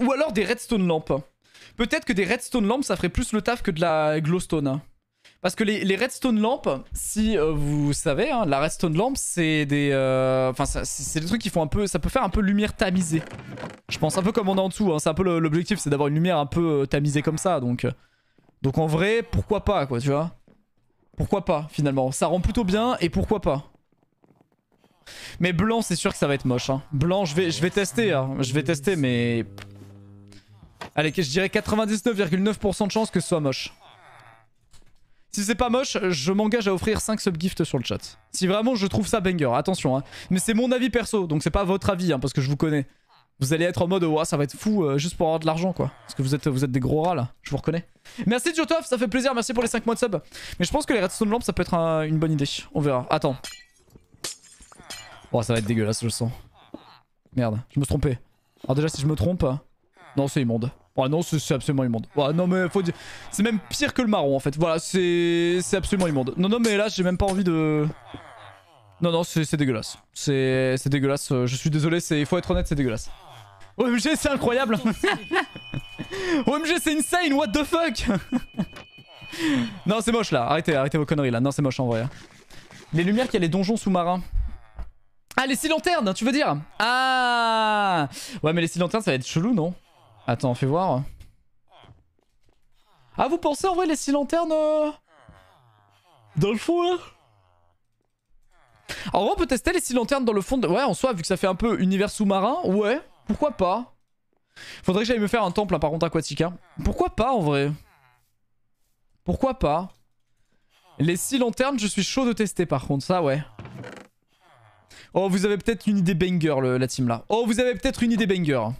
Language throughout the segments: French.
Ou alors des redstone lampes. Peut-être que des redstone lampes, ça ferait plus le taf que de la glowstone. Parce que les, redstone lampes, si euh, vous savez, hein, la redstone lampe, c'est des, euh, enfin c'est des trucs qui font un peu, ça peut faire un peu lumière tamisée. Je pense un peu comme on est en dessous. Hein. c'est un peu l'objectif, c'est d'avoir une lumière un peu euh, tamisée comme ça. Donc, donc en vrai, pourquoi pas quoi, tu vois Pourquoi pas finalement Ça rend plutôt bien et pourquoi pas mais blanc, c'est sûr que ça va être moche. Hein. Blanc, je vais, je vais tester. Je vais tester, mais Allez, je dirais 99,9% de chance que ce soit moche. Si c'est pas moche, je m'engage à offrir 5 subgifts sur le chat. Si vraiment je trouve ça banger, attention. Hein. Mais c'est mon avis perso, donc c'est pas votre avis, hein, parce que je vous connais. Vous allez être en mode, ouais, ça va être fou, euh, juste pour avoir de l'argent, quoi. Parce que vous êtes, vous êtes des gros rats, là. Je vous reconnais. Merci, Jotov, ça fait plaisir, merci pour les 5 mois de sub. Mais je pense que les redstone lampe ça peut être une bonne idée. On verra. Attends. Oh, ça va être dégueulasse, je le sens. Merde, je me suis trompé. Alors déjà, si je me trompe... Non, c'est immonde. Ouais non, c'est absolument immonde. ouais non, mais faut dire... C'est même pire que le marron, en fait. Voilà, c'est c'est absolument immonde. Non, non, mais là, j'ai même pas envie de... Non, non, c'est dégueulasse. C'est dégueulasse. Euh, je suis désolé, il faut être honnête, c'est dégueulasse. OMG, c'est incroyable OMG, c'est insane, what the fuck Non, c'est moche, là. Arrêtez, arrêtez vos conneries, là. Non, c'est moche, en vrai. Hein. Les lumières qu'il y a les donjons sous-marins. Ah, les six lanternes, tu veux dire Ah Ouais, mais les six lanternes, ça va être chelou, non Attends, fais voir. Ah, vous pensez en vrai les six lanternes euh, Dans le fond là En vrai, on peut tester les six lanternes dans le fond. De... Ouais, en soi, vu que ça fait un peu univers sous-marin, ouais, pourquoi pas Faudrait que j'aille me faire un temple, hein, par contre, aquatique. Hein. Pourquoi pas en vrai Pourquoi pas Les six lanternes, je suis chaud de tester par contre, ça ouais. Oh, vous avez peut-être une idée banger, la team là. Oh, vous avez peut-être une idée banger.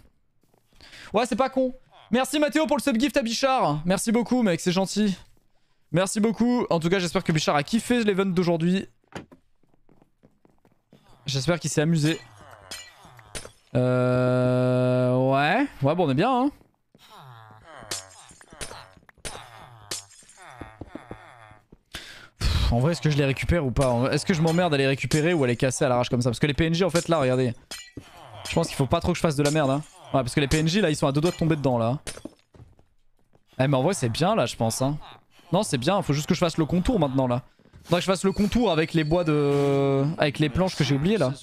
Ouais, c'est pas con. Merci Mathéo pour le subgift à Bichard. Merci beaucoup, mec, c'est gentil. Merci beaucoup. En tout cas, j'espère que Bichard a kiffé l'event d'aujourd'hui. J'espère qu'il s'est amusé. Euh... Ouais. Ouais, bon, on est bien, hein. en vrai, est-ce que je les récupère ou pas Est-ce que je m'emmerde à les récupérer ou à les casser à l'arrache comme ça Parce que les PNJ, en fait, là, regardez. Je pense qu'il faut pas trop que je fasse de la merde, hein. Ouais, parce que les PNJ là, ils sont à deux doigts de tomber dedans là. Eh, mais en vrai, c'est bien là, je pense. Hein. Non, c'est bien, faut juste que je fasse le contour maintenant là. Faudrait que je fasse le contour avec les bois de. avec les planches que j'ai oubliées là.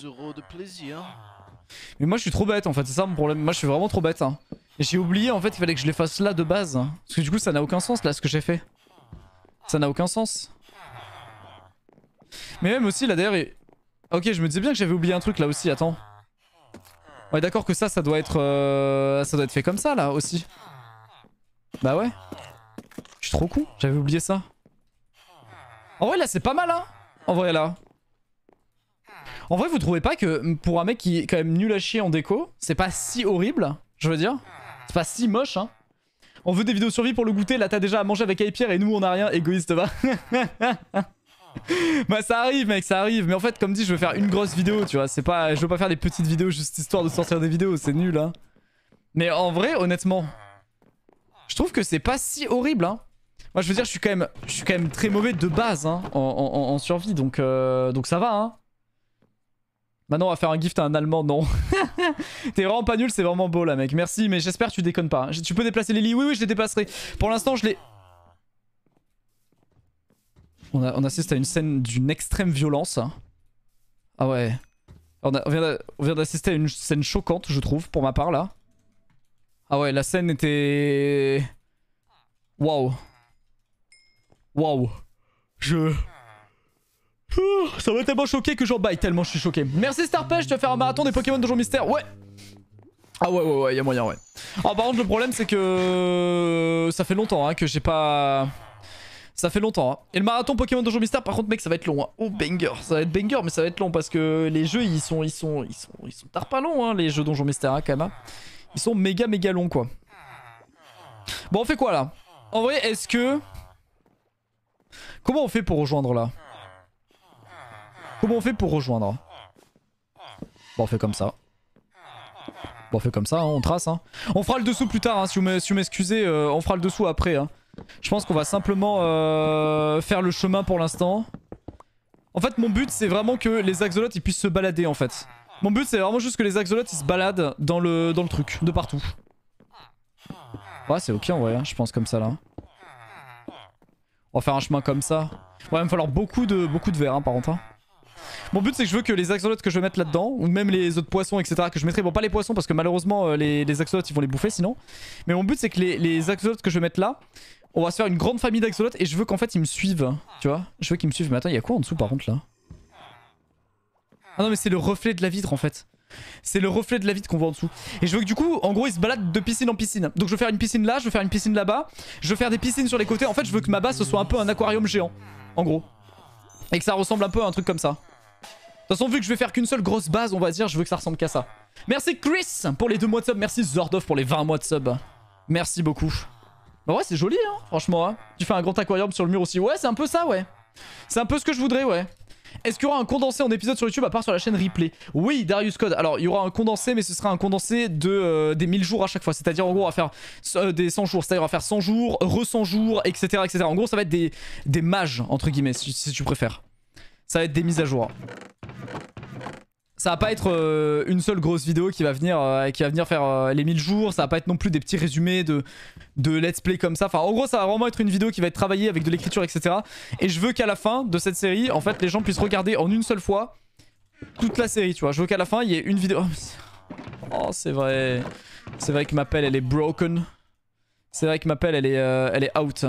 Mais moi, je suis trop bête en fait, c'est ça mon problème. Moi, je suis vraiment trop bête. Hein. j'ai oublié en fait, il fallait que je les fasse là de base. Hein. Parce que du coup, ça n'a aucun sens là ce que j'ai fait. Ça n'a aucun sens. Mais même aussi là d'ailleurs. Ok, je me disais bien que j'avais oublié un truc là aussi, attends. On d'accord que ça, ça doit être euh, ça doit être fait comme ça là aussi. Bah ouais. Je suis trop con, j'avais oublié ça. En vrai là c'est pas mal hein En vrai là. En vrai vous trouvez pas que pour un mec qui est quand même nul à chier en déco, c'est pas si horrible, je veux dire. C'est pas si moche hein. On veut des vidéos survie pour le goûter, là t'as déjà à manger avec Aipierre et nous on a rien, égoïste va. bah ça arrive mec, ça arrive. Mais en fait, comme dit, je veux faire une grosse vidéo, tu vois. C'est pas, je veux pas faire des petites vidéos juste histoire de sortir des vidéos, c'est nul hein. Mais en vrai, honnêtement, je trouve que c'est pas si horrible hein. Moi je veux dire, je suis quand même, je suis quand même très mauvais de base hein, en, en, survie, donc euh, donc ça va hein. Maintenant, on va faire un gift à un Allemand, non. T'es vraiment pas nul, c'est vraiment beau là, mec. Merci, mais j'espère que tu déconnes pas. Tu peux déplacer les lits Oui, oui, je les déplacerai. Pour l'instant, je les... On, assiste à une scène d'une extrême violence. Ah ouais. On, vient d'assister à une scène choquante, je trouve, pour ma part, là. Ah ouais, la scène était... Waouh. Waouh. Je... ça m'a tellement choqué que j'en baille tellement je suis choqué. Merci Starpage, tu vas faire un marathon des Pokémon de jour mystère. Ouais Ah ouais, ouais, ouais, a moyen, ouais. Ah par contre, le problème, c'est que... Ça fait longtemps hein, que j'ai pas... Ça fait longtemps. Hein. Et le marathon Pokémon Donjon Mystère, par contre, mec, ça va être long. Hein. Oh, banger. Ça va être banger, mais ça va être long parce que les jeux, ils sont, ils sont, ils sont, ils sont tard pas longs, hein, les jeux Donjon Mystère, hein, quand même. Hein. Ils sont méga, méga longs, quoi. Bon, on fait quoi là En vrai, est-ce que. Comment on fait pour rejoindre là Comment on fait pour rejoindre Bon, on fait comme ça. Bon, on fait comme ça, hein, on trace. hein. On fera le dessous plus tard, si vous m'excusez. Euh, on fera le dessous après. Hein. Je pense qu'on va simplement euh, faire le chemin pour l'instant. En fait, mon but, c'est vraiment que les axolotes, ils puissent se balader, en fait. Mon but, c'est vraiment juste que les axolotes, ils se baladent dans le, dans le truc, de partout. Ouais, c'est ok, en vrai, hein, je pense, comme ça, là. On va faire un chemin comme ça. Ouais, il va me falloir beaucoup de, beaucoup de verre, hein, par contre. Hein. Mon but c'est que je veux que les axolotes que je vais mettre là-dedans, ou même les autres poissons, etc. que je mettrai, bon pas les poissons parce que malheureusement euh, les, les axolotes ils vont les bouffer sinon. Mais mon but c'est que les, les axolotes que je vais mettre là, on va se faire une grande famille d'axolotes et je veux qu'en fait ils me suivent. Tu vois Je veux qu'ils me suivent. Mais attends, il y a quoi en dessous par contre là Ah non, mais c'est le reflet de la vitre en fait. C'est le reflet de la vitre qu'on voit en dessous. Et je veux que du coup, en gros, ils se baladent de piscine en piscine. Donc je veux faire une piscine là, je veux faire une piscine là-bas. Je veux faire des piscines sur les côtés. En fait, je veux que ma base ce soit un peu un aquarium géant. En gros. Et que ça ressemble un peu à un truc comme ça. De toute façon, vu que je vais faire qu'une seule grosse base, on va dire, je veux que ça ressemble qu'à ça. Merci Chris pour les deux mois de sub. Merci Zordov pour les 20 mois de sub. Merci beaucoup. Bah ouais, c'est joli, hein, franchement. Hein. Tu fais un grand aquarium sur le mur aussi. Ouais, c'est un peu ça, ouais. C'est un peu ce que je voudrais, ouais. Est-ce qu'il y aura un condensé en épisode sur YouTube à part sur la chaîne replay Oui, Darius Code. Alors, il y aura un condensé, mais ce sera un condensé de, euh, des 1000 jours à chaque fois. C'est-à-dire, en gros, on va faire euh, des 100 jours. C'est-à-dire, on va faire 100 jours, re-100 jours, etc., etc. En gros, ça va être des, des mages, entre guillemets, si, tu préfères. Ça va être des mises à jour ça va pas être euh, une seule grosse vidéo qui va venir, euh, qui va venir faire euh, les 1000 jours, ça va pas être non plus des petits résumés de, de let's play comme ça. Enfin, en gros, ça va vraiment être une vidéo qui va être travaillée avec de l'écriture, etc. Et je veux qu'à la fin de cette série, en fait, les gens puissent regarder en une seule fois toute la série, tu vois. Je veux qu'à la fin, il y ait une vidéo... Oh, oh c'est vrai. C'est vrai que ma pelle, elle est broken. C'est vrai que ma pelle, elle est, elle est out.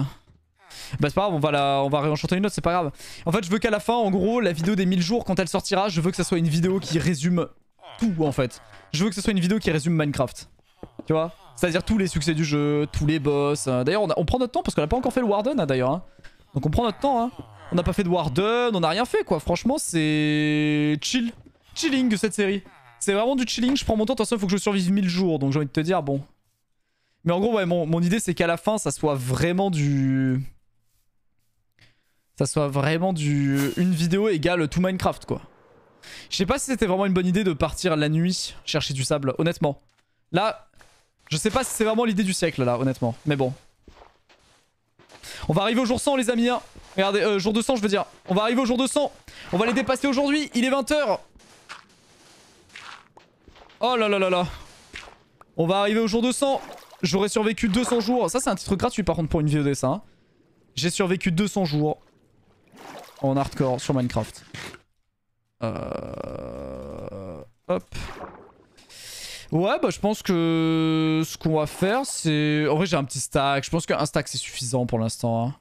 Bah c'est pas grave, on va, la, on va réenchanter une autre, c'est pas grave. En fait, je veux qu'à la fin, en gros, la vidéo des 1000 jours, quand elle sortira, je veux que ça soit une vidéo qui résume tout en fait. Je veux que ce soit une vidéo qui résume Minecraft. Tu vois C'est-à-dire tous les succès du jeu, tous les boss. Euh, d'ailleurs, on, prend notre temps parce qu'on a pas encore fait le Warden hein, d'ailleurs. Hein. Donc on prend notre temps. Hein. On n'a pas fait de Warden, on n'a rien fait quoi. Franchement, c'est chill. Chilling cette série. C'est vraiment du chilling. Je prends mon temps. De toute façon, il faut que je survive 1000 jours. Donc j'ai envie de te dire, bon. Mais en gros, ouais, mon idée c'est qu'à la fin, ça soit vraiment du ça soit vraiment du une vidéo égale tout Minecraft quoi. Je sais pas si c'était vraiment une bonne idée de partir la nuit chercher du sable, honnêtement. Là, je sais pas si c'est vraiment l'idée du siècle là, honnêtement. Mais bon. On va arriver au jour 100 les amis. Hein. Regardez, euh, jour 200 je veux dire. On va arriver au jour 200. On va les dépasser aujourd'hui, il est 20h. Oh là là là là. On va arriver au jour 200. J'aurais survécu 200 jours. Ça c'est un titre gratuit par contre pour une vidéo dessin J'ai survécu 200 jours en hardcore sur Minecraft. Euh, hop. Ouais, bah je pense que ce qu'on va faire, c'est... En vrai, j'ai un petit stack. Je pense qu'un stack, c'est suffisant pour l'instant. Hein.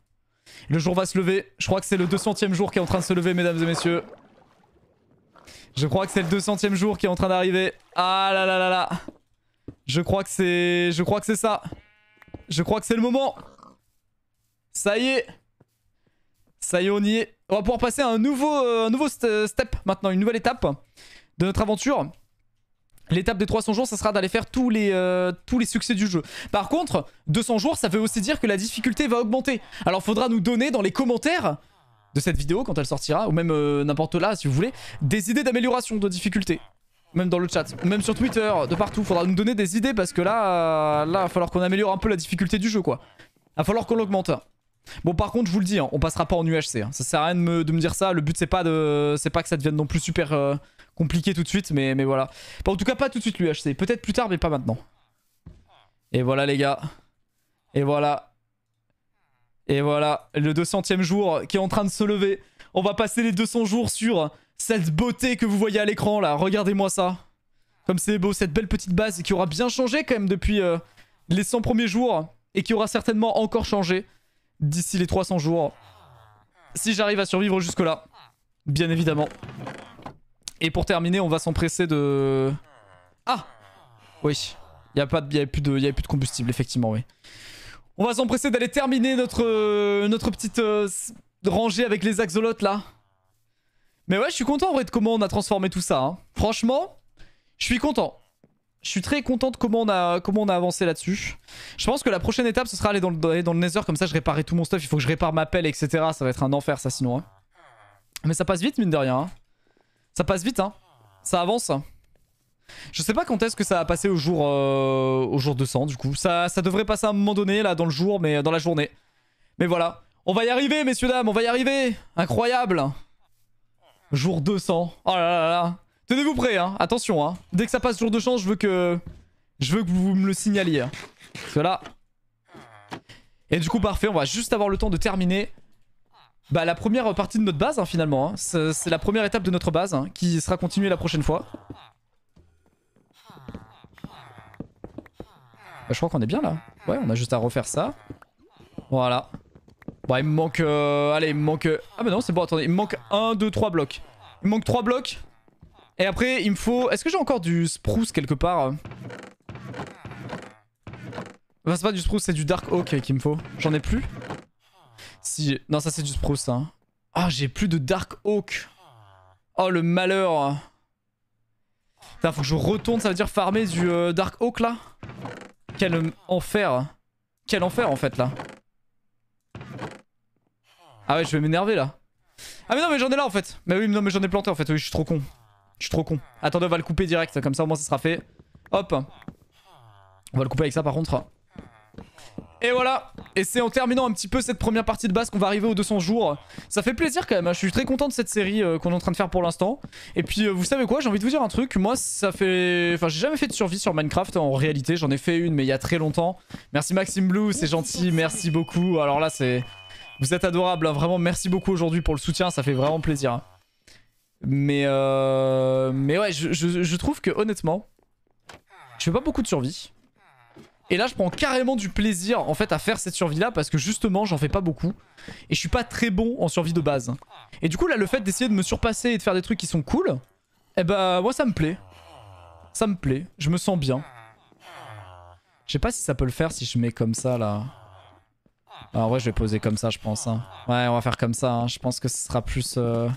Le jour va se lever. Je crois que c'est le 200ème jour qui est en train de se lever, mesdames et messieurs. Je crois que c'est le 200ème jour qui est en train d'arriver. Ah là là là là. Je crois que c'est... Je crois que c'est ça. Je crois que c'est le moment. Ça y est. Ça y est, on y est. On va pouvoir passer à un nouveau, euh, nouveau step maintenant, une nouvelle étape de notre aventure. L'étape des 300 jours, ça sera d'aller faire tous les, euh, tous les succès du jeu. Par contre, 200 jours, ça veut aussi dire que la difficulté va augmenter. Alors faudra nous donner dans les commentaires de cette vidéo, quand elle sortira, ou même euh, n'importe là, si vous voulez, des idées d'amélioration de difficulté. Même dans le chat, même sur Twitter, de partout. Faudra nous donner des idées parce que là, là, là, va falloir qu'on améliore un peu la difficulté du jeu, quoi. Il Va falloir qu'on l'augmente. Bon par contre je vous le dis, hein, on passera pas en UHC, hein. ça sert à rien de me, de me dire ça, le but c'est pas de c'est pas que ça devienne non plus super euh, compliqué tout de suite, mais, mais voilà. en tout cas pas tout de suite l'UHC, peut-être plus tard mais pas maintenant. Et voilà les gars, et voilà, et voilà, le 200ème jour qui est en train de se lever. On va passer les 200 jours sur cette beauté que vous voyez à l'écran là, regardez-moi ça. Comme c'est beau, cette belle petite base qui aura bien changé quand même depuis euh, les 100 premiers jours et qui aura certainement encore changé d'ici les 300 jours. Si j'arrive à survivre jusque-là, bien évidemment. Et pour terminer, on va s'empresser de... Ah Oui, il n'y a, pas de, plus de, plus de combustible, effectivement, oui. On va s'empresser d'aller terminer notre, euh, notre petite euh, rangée avec les axolotes, là. Mais ouais, je suis content, en vrai, de comment on a transformé tout ça. Hein. Franchement, je suis content. Je suis très content de comment on a, comment on a avancé là-dessus. Je pense que la prochaine étape, ce sera aller dans le, dans le Nether. Comme ça, je réparerai tout mon stuff. Il faut que je répare ma pelle, etc. Ça va être un enfer, ça, sinon. Hein. Mais ça passe vite, mine de rien. Hein. Ça passe vite, hein. Ça avance. Je sais pas quand est-ce que ça va passer au jour, euh, au jour 200, du coup. Ça, ça devrait passer à un moment donné, là, dans le jour, mais dans la journée. Mais voilà. On va y arriver, messieurs, dames. On va y arriver. Incroyable. Jour 200. Oh là là là. Tenez-vous prêts, hein. attention. Hein. Dès que ça passe jour de chance, je veux que je veux que vous me le signaliez. Hein. Et du coup, parfait, on va juste avoir le temps de terminer bah, la première partie de notre base, finalement. C'est la première étape de notre base, qui sera continuée la prochaine fois. Bah, je crois qu'on est bien, là. Ouais, on a juste à refaire ça. Voilà. Bon, bah, il me manque... Euh, allez, il me manque... Euh, ah mais non, c'est bon, attendez. Il me manque 1, 2, 3 blocs. Il me manque 3 blocs et après, il me faut... Est-ce que j'ai encore du spruce quelque part Enfin, c'est pas du spruce, c'est du Dark Oak qu'il me faut. J'en ai plus Si... Non, ça c'est du spruce, ça. Hein. Ah, j'ai plus de Dark Oak. Oh, le malheur. Putain, faut que je retourne, ça veut dire farmer du euh, Dark Oak, là Quel enfer. Quel enfer, en fait, là. Ah ouais, je vais m'énerver, là. Ah mais non, mais j'en ai là, en fait. Mais oui, non, mais j'en ai planté, en fait. Oui, je suis trop con. Je suis trop con. Attendez, on va le couper direct, comme ça au moins ça sera fait. Hop. On va le couper avec ça par contre. Et voilà Et c'est en terminant un petit peu cette première partie de base qu'on va arriver aux 200 jours. Ça fait plaisir quand même, hein. je suis très content de cette série euh, qu'on est en train de faire pour l'instant. Et puis euh, vous savez quoi, j'ai envie de vous dire un truc, moi ça fait... Enfin j'ai jamais fait de survie sur Minecraft en réalité, j'en ai fait une mais il y a très longtemps. Merci Maxime Blue, c'est gentil, merci beaucoup. Alors là c'est... Vous êtes adorable, hein. vraiment merci beaucoup aujourd'hui pour le soutien, ça fait vraiment plaisir. Hein. Mais, euh, mais ouais, je, trouve que honnêtement, je fais pas beaucoup de survie. Et là, je prends carrément du plaisir en fait à faire cette survie-là parce que justement, j'en fais pas beaucoup. Et je suis pas très bon en survie de base. Et du coup, là, le fait d'essayer de me surpasser et de faire des trucs qui sont cool, eh ben moi, ça me plaît. Ça me plaît, je me sens bien. Je sais pas si ça peut le faire si je mets comme ça, là. alors ah, en je vais poser comme ça, je pense. Hein. Ouais, on va faire comme ça. Hein. Je pense que ce sera plus... Euh,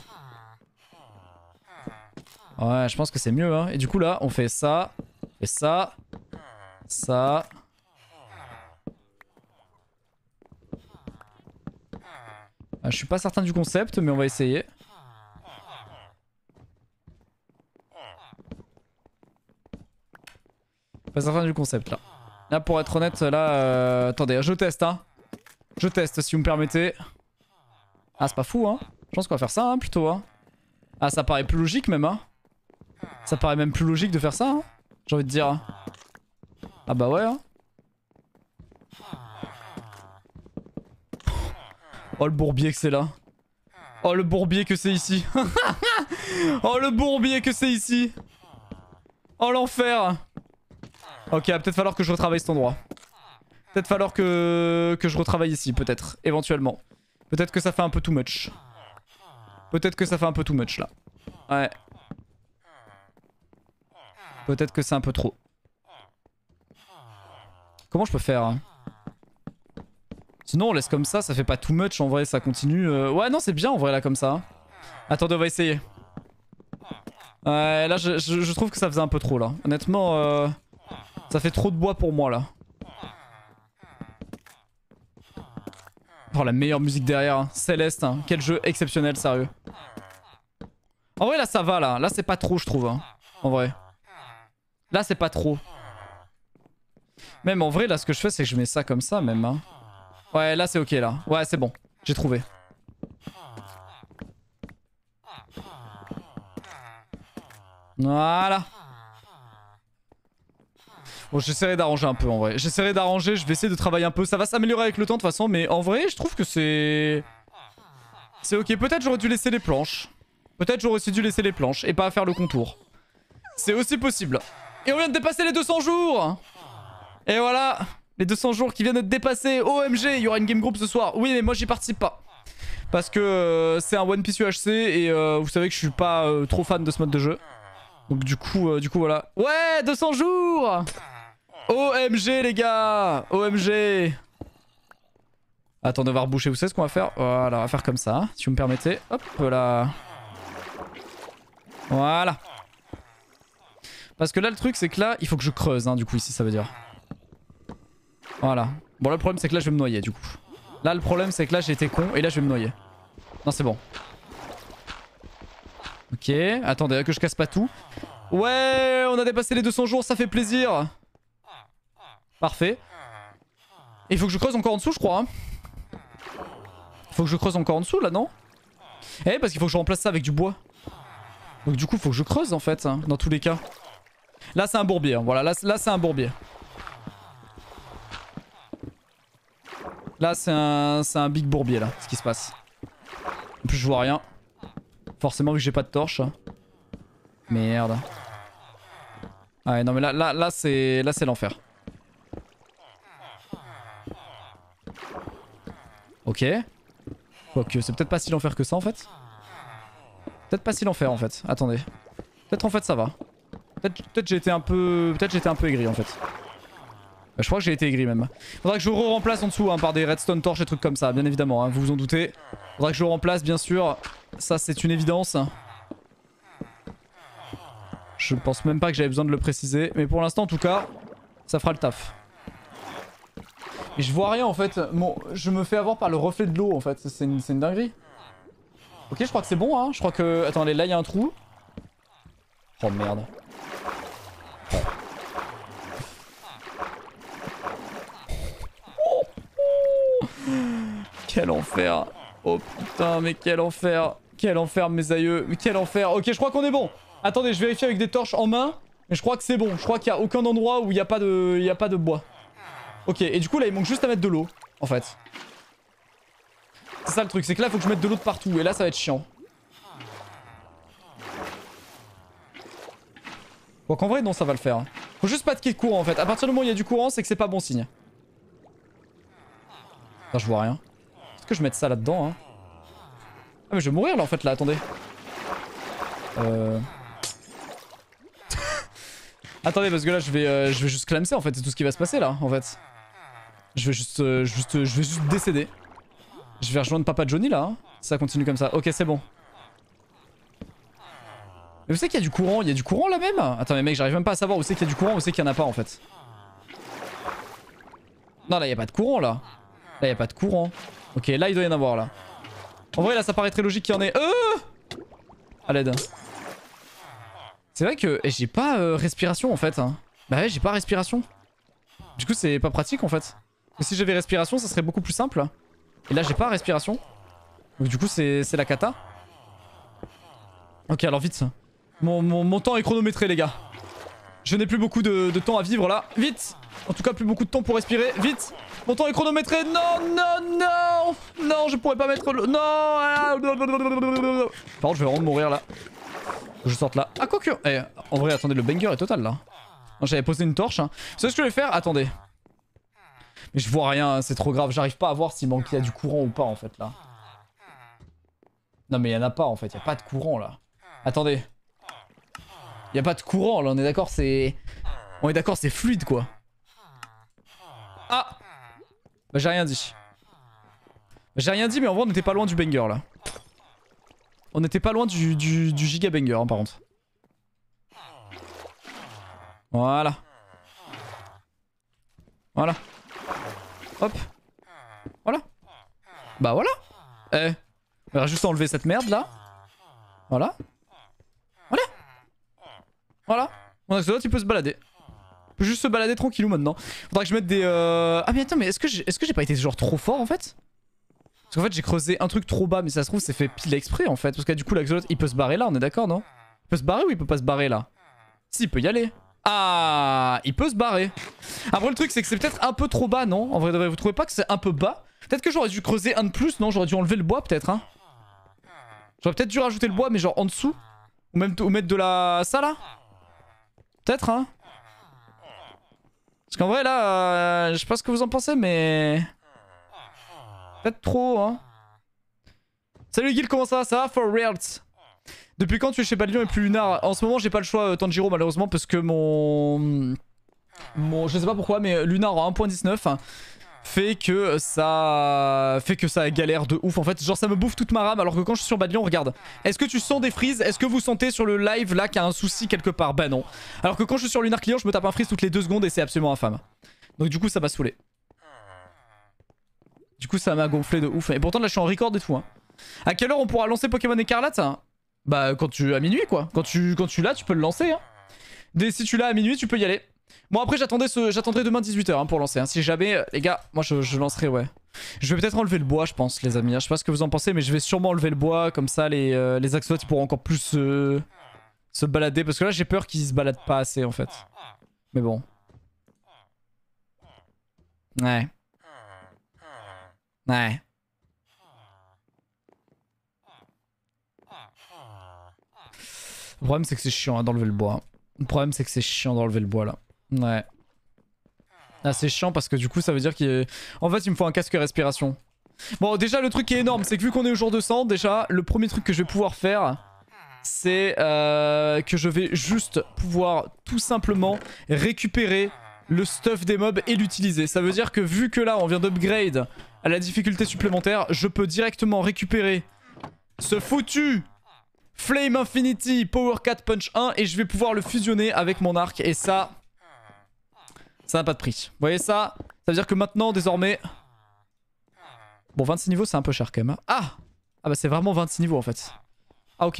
Ouais, je pense que c'est mieux. Hein. Et du coup, là, on fait ça, et ça, ça. Ah, je suis pas certain du concept, mais on va essayer. Pas certain du concept, là. Là, pour être honnête, là... Euh, attendez, je teste, hein. Je teste, si vous me permettez. Ah, c'est pas fou, hein. Je pense qu'on va faire ça, hein, plutôt, hein. Ah, ça paraît plus logique, même, hein. Ça paraît même plus logique de faire ça, hein, j'ai envie de dire. Ah bah ouais. Hein. Oh le bourbier que c'est là. Oh le bourbier que c'est ici. oh le bourbier que c'est ici. Oh l'enfer. Ok, peut-être falloir que je retravaille cet endroit. Peut-être falloir que... que je retravaille ici, peut-être. Éventuellement. Peut-être que ça fait un peu too much. Peut-être que ça fait un peu too much là. Ouais. Peut-être que c'est un peu trop. Comment je peux faire hein Sinon on laisse comme ça, ça fait pas too much en vrai, ça continue. Euh. Ouais non c'est bien en vrai là comme ça. Hein. Attendez on va essayer. Ouais là je, trouve que ça faisait un peu trop là. Honnêtement euh, ça fait trop de bois pour moi là. Oh la meilleure musique derrière, hein. Céleste, quel jeu exceptionnel sérieux. En vrai là ça va là, là c'est pas trop je trouve en vrai. Là, c'est pas trop. Même en vrai, là, ce que je fais, c'est que je mets ça comme ça, même. Hein. Ouais, là, c'est ok, là. Ouais, c'est bon. J'ai trouvé. Voilà. Bon, j'essaierai d'arranger un peu, en vrai. J'essaierai d'arranger, je vais essayer de travailler un peu. Ça va s'améliorer avec le temps, de toute façon, mais en vrai, je trouve que c'est... C'est ok. Peut-être j'aurais dû laisser les planches. Peut-être j'aurais aussi dû laisser les planches et pas faire le contour. C'est aussi possible. Et on vient de dépasser les 200 jours Et voilà Les 200 jours qui viennent de dépassés OMG Il y aura une game group ce soir Oui mais moi j'y participe pas Parce que euh, c'est un One Piece UHC Et euh, vous savez que je suis pas euh, trop fan de ce mode de jeu Donc du coup, du coup voilà Ouais 200 jours OMG les gars OMG Attends de voir boucher, vous savez ce qu'on va faire Voilà, on va faire comme ça, si vous me permettez. Hop là. Voilà. Parce que là, le truc, c'est que là, il faut que je creuse, hein, du coup, ici, ça veut dire. Voilà. Bon, là, le problème, c'est que là, je vais me noyer, du coup. Là, le problème, c'est que là, j'ai été con, et là, je vais me noyer. Non, c'est bon. Ok, attendez, hein, que je casse pas tout. Ouais, on a dépassé les 200 jours, ça fait plaisir. Parfait. Il faut que je creuse encore en dessous, je crois. Hein. Il Faut que je creuse encore en dessous, là, non Eh, parce qu'il faut que je remplace ça avec du bois. Donc du coup, il faut que je creuse, en fait, hein, dans tous les cas. Là, c'est un bourbier. Hein. Voilà, là, c'est un bourbier. Là, c'est un, un big bourbier, là, ce qui se passe. En plus, je vois rien. Forcément, vu que j'ai pas de torche. Hein. Merde. Ah non, mais là, là, là c'est l'enfer. Ok. Ok c'est peut-être pas si l'enfer que ça, en fait. Peut-être pas si l'enfer, en fait. Attendez. Peut-être, en fait, ça va. Peut-être j'ai été un peu. Peut-être j'étais un peu aigri en fait. Euh, je crois que j'ai été aigri même. Faudra que je re remplace en dessous hein, par des redstone torches et trucs comme ça, bien évidemment, hein, vous vous en doutez. Faudra que je le remplace bien sûr. Ça c'est une évidence. Je pense même pas que j'avais besoin de le préciser. Mais pour l'instant en tout cas, ça fera le taf. Et je vois rien en fait. Bon, je me fais avoir par le reflet de l'eau en fait. C'est une, dinguerie. Ok, je crois que c'est bon hein. Je crois que... Attendez, là il y a un trou. Oh merde. Quel enfer. Oh putain, mais quel enfer. Quel enfer, mes aïeux. quel enfer. Ok, je crois qu'on est bon. Attendez, je vérifie avec des torches en main. Mais je crois que c'est bon. Je crois qu'il n'y a aucun endroit où il n'y a, pas de... y a pas de bois. Ok, et du coup, là, il manque juste à mettre de l'eau, en fait. C'est ça le truc, c'est que là, il faut que je mette de l'eau de partout. Et là, ça va être chiant. Bon en vrai, non, ça va le faire. Faut juste pas de qu'il y courant en fait. À partir du moment où il y a du courant, c'est que c'est pas bon signe. je vois rien. Est-ce que je mette ça là-dedans hein Ah, mais je vais mourir là en fait, là, attendez. Euh. attendez, parce que là, je vais, euh, je vais juste clamser en fait, c'est tout ce qui va se passer là en fait. Je vais juste, euh, juste, euh, je vais juste décéder. Je vais rejoindre Papa Johnny là. Hein. Ça continue comme ça. Ok, c'est bon. Mais où c'est qu'il y a du courant Il y a du courant là même Attends mais mec j'arrive même pas à savoir où c'est qu'il y a du courant, où c'est qu'il y en a pas en fait. Non là il y a pas de courant là. Là il y a pas de courant. Ok là il doit y en avoir là. En vrai là ça paraît très logique qu'il y en ait... Euh à l'aide. C'est vrai que eh, j'ai pas euh, respiration en fait. Hein. Bah ouais j'ai pas respiration. Du coup c'est pas pratique en fait. Mais si j'avais respiration ça serait beaucoup plus simple. Et là j'ai pas respiration. Donc du coup c'est la cata. Ok alors vite mon, temps est chronométré les gars. Je n'ai plus beaucoup de, temps à vivre là. Vite En tout cas plus beaucoup de temps pour respirer. Vite Mon temps est chronométré. Non, non, non Non, je pourrais pas mettre le... Non Par contre je vais vraiment mourir là. je sorte là. Ah que Eh, en vrai attendez, le banger est total là. J'avais posé une torche. Hein. C'est ce que je vais faire Attendez. Mais je vois rien, hein, c'est trop grave. J'arrive pas à voir s'il manque il y a du courant ou pas en fait là. Non mais il y en a pas en fait, il y a pas de courant là. Attendez. Y a pas de courant là, on est d'accord, c'est... On est d'accord, c'est fluide quoi. Ah Bah j'ai rien dit. Bah, j'ai rien dit mais en vrai on était pas loin du banger là. On était pas loin du, du, du giga banger hein, par contre. Voilà. Voilà. Hop. Voilà. Bah voilà. Eh. On va juste enlever cette merde là. Voilà. Voilà. Mon axolot, il peut se balader. Il peut juste se balader tranquillou maintenant. Faudrait que je mette des... Euh, ah mais attends, mais est-ce que j'ai est pas été genre trop fort en fait Parce qu'en fait j'ai creusé un truc trop bas, mais ça se trouve c'est fait pile exprès en fait. Parce que du coup l'axolot, il peut se barrer là, on est d'accord, non Il peut se barrer ou il peut pas se barrer là Si, il peut y aller. Ah, il peut se barrer. Après le truc c'est que c'est peut-être un peu trop bas, non En vrai, vous trouvez pas que c'est un peu bas Peut-être que j'aurais dû creuser un de plus, non J'aurais dû enlever le bois peut-être, hein J'aurais peut-être dû rajouter le bois, mais genre en dessous Ou même ou mettre de la... ça là Peut-être, hein Parce qu'en vrai, là, euh, je sais pas ce que vous en pensez, mais... Peut-être trop, hein Salut Guil, comment ça va Ça va for Depuis quand tu es chez Balion et plus Lunar En ce moment, j'ai pas le choix, de euh, Tanjiro, malheureusement, parce que mon... Mon, je sais pas pourquoi, mais Lunar a 1.19 fait que ça fait que ça galère de ouf en fait. Genre ça me bouffe toute ma rame alors que quand je suis sur Badlion, regarde. Est-ce que tu sens des frises Est-ce que vous sentez sur le live là qu'il y a un souci quelque part Bah non. Alors que quand je suis sur Lunar Client, je me tape un freeze toutes les deux secondes et c'est absolument infâme. Donc du coup ça m'a saoulé. Du coup ça m'a gonflé de ouf. Et pourtant là je suis en record et tout. Hein. À quelle heure on pourra lancer Pokémon écarlate Bah quand tu à minuit quoi. Quand tu quand tu l'as, tu peux le lancer hein. si tu l'as à minuit, tu peux y aller. Bon après j'attendais ce... j'attendrai demain 18h hein, pour lancer. Hein. Si jamais, euh, les gars, moi je, lancerai ouais. Je vais peut-être enlever le bois je pense les amis. Hein. Je sais pas ce que vous en pensez mais je vais sûrement enlever le bois. Comme ça les, euh, les axolotes ils pourront encore plus se balader. Parce que là j'ai peur qu'ils se baladent pas assez en fait. Mais bon. Ouais. Ouais. Le problème c'est que c'est chiant d'enlever le bois. Le problème c'est que c'est chiant d'enlever le bois là. Ouais. Ah, c'est chiant parce que du coup, ça veut dire qu'il En fait, il me faut un casque respiration. Bon, déjà, le truc qui est énorme, c'est que vu qu'on est au jour sang, déjà, le premier truc que je vais pouvoir faire, c'est euh, que je vais juste pouvoir tout simplement récupérer le stuff des mobs et l'utiliser. Ça veut dire que vu que là, on vient d'upgrade à la difficulté supplémentaire, je peux directement récupérer ce foutu Flame Infinity Power Cat Punch 1 et je vais pouvoir le fusionner avec mon arc et ça... Ça n'a pas de prix. Vous voyez ça Ça veut dire que maintenant, désormais... Bon, 26 niveaux, c'est un peu cher quand même. Hein. Ah Ah bah c'est vraiment 26 niveaux en fait. Ah ok.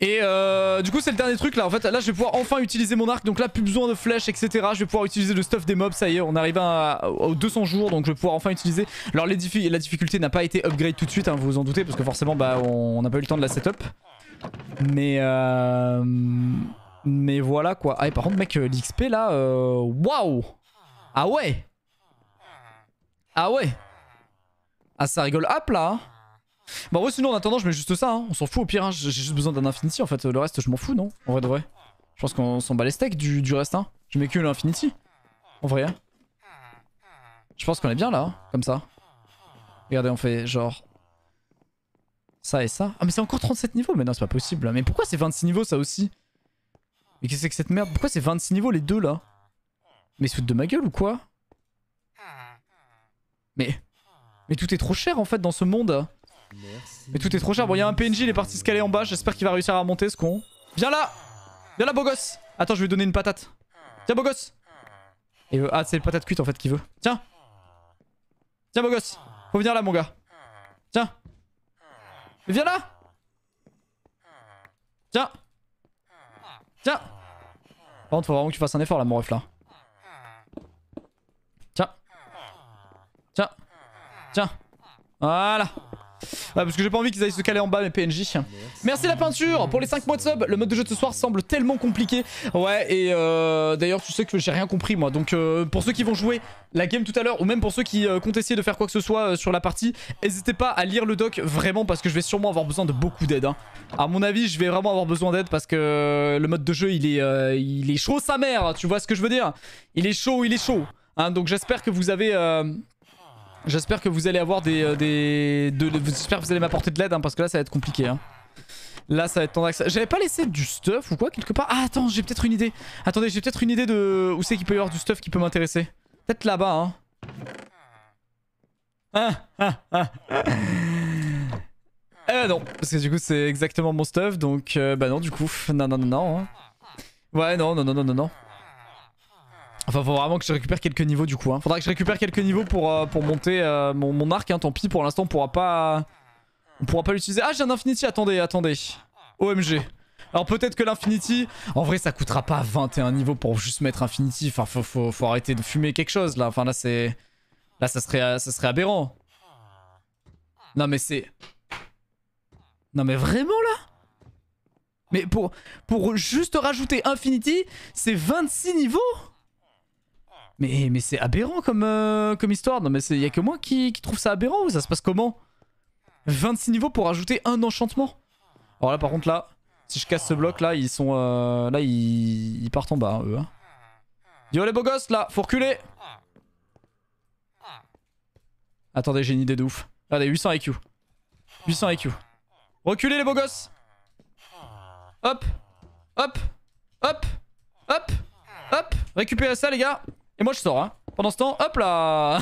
Et euh, du coup c'est le dernier truc là en fait là je vais pouvoir enfin utiliser mon arc donc là plus besoin de flèches etc je vais pouvoir utiliser le stuff des mobs ça y est on arrive à, aux 200 jours donc je vais pouvoir enfin utiliser alors la difficulté n'a pas été upgrade tout de suite hein, vous vous en doutez parce que forcément bah on n'a pas eu le temps de la setup mais euh, mais voilà quoi. Ah, et par contre, mec, euh, l'XP là, euh, waouh! ah ouais! Ah ouais! Ah, ça rigole hop là! Bah, ouais sinon, en attendant, je mets juste ça. Hein. On s'en fout au pire. Hein. J'ai juste besoin d'un Infinity en fait. Le reste, je m'en fous, non? En vrai de vrai. Je pense qu'on s'en bat les steaks du, reste. Hein. Je mets que l'Infinity. En vrai. Hein. Je pense qu'on est bien là, comme ça. Regardez, on fait genre... Ça et ça. Ah mais c'est encore 37 niveaux Mais non, c'est pas possible. Mais pourquoi c'est 26 niveaux ça aussi mais qu'est-ce que c'est que cette merde Pourquoi c'est 26 niveaux les deux là Mais ils se foutent de ma gueule ou quoi Mais... Mais tout est trop cher en fait dans ce monde. Mais tout est trop cher. Bon, il y a un PNJ, il est parti se en bas. J'espère qu'il va réussir à remonter ce con. Viens là Viens là, beau gosse Attends, je vais lui donner une patate. Tiens, beau gosse Et euh, Ah, c'est le patate cuite en fait qu'il veut. Tiens Tiens, beau gosse Faut venir là, mon gars. Tiens Mais viens là Tiens Tiens Par contre, faut vraiment que tu fasses un effort là, mon ref là. Tiens. Tiens. Tiens. Voilà. Ah, parce que j'ai pas envie qu'ils aillent se caler en bas mes PNJ. Merci la peinture pour les 5 mois de sub. Le mode de jeu de ce soir semble tellement compliqué. Ouais, et euh, d'ailleurs, tu sais que j'ai rien compris moi. Donc euh, pour ceux qui vont jouer la game tout à l'heure, ou même pour ceux qui euh, comptent essayer de faire quoi que ce soit sur la partie, n'hésitez pas à lire le doc vraiment parce que je vais sûrement avoir besoin de beaucoup d'aide. Hein. À mon avis, je vais vraiment avoir besoin d'aide parce que le mode de jeu, il est, il est chaud sa mère. Tu vois ce que je veux dire Il est chaud, il est chaud. Hein. donc j'espère que vous avez... J'espère que vous allez avoir des... Euh, des de, J'espère que vous allez m'apporter de l'aide, hein, parce que là, ça va être compliqué. Hein. Là, ça va être tendance. J'avais pas laissé du stuff ou quoi, quelque part Ah, attends, j'ai peut-être une idée. Attendez, j'ai peut-être une idée de... Où c'est qu'il peut y avoir du stuff qui peut m'intéresser. Peut-être là-bas, hein. Ah, ah, ah. Euh, non, parce que du coup, c'est exactement mon stuff, donc... Euh, bah non, du coup, non, non, non, non. Hein. Ouais, non, non, non, non, non, non. Enfin, faut vraiment que je récupère quelques niveaux du coup. Hein. Faudra que je récupère quelques niveaux pour, euh, pour monter euh, mon, arc. Hein. Tant pis, pour l'instant, on pourra pas. On pourra pas l'utiliser. Ah, j'ai un Infinity. Attendez, attendez. OMG. Alors peut-être que l'Infinity. En vrai, ça coûtera pas 21 niveaux pour juste mettre Infinity. Enfin, faut, faut, faut arrêter de fumer quelque chose là. Enfin, là, c'est. Là, ça serait, ça serait aberrant. Non, mais c'est. Non, mais vraiment là Mais pour, pour juste rajouter Infinity, c'est 26 niveaux mais, mais c'est aberrant comme, euh, comme histoire. Non, mais il y a que moi qui, trouve ça aberrant ou ça se passe comment 26 niveaux pour ajouter un enchantement. Alors là, par contre, là, si je casse ce bloc, là, ils sont. Euh, là, ils, partent en bas, hein, eux. Hein. Yo, les beaux gosses, là, faut reculer. Attendez, j'ai une idée de ouf. Allez 800 IQ. 800 IQ. Reculez, les beaux gosses. Hop. Hop. Hop. Hop. Hop. Récupérez ça, les gars. Et moi je sors hein. Pendant ce temps, hop là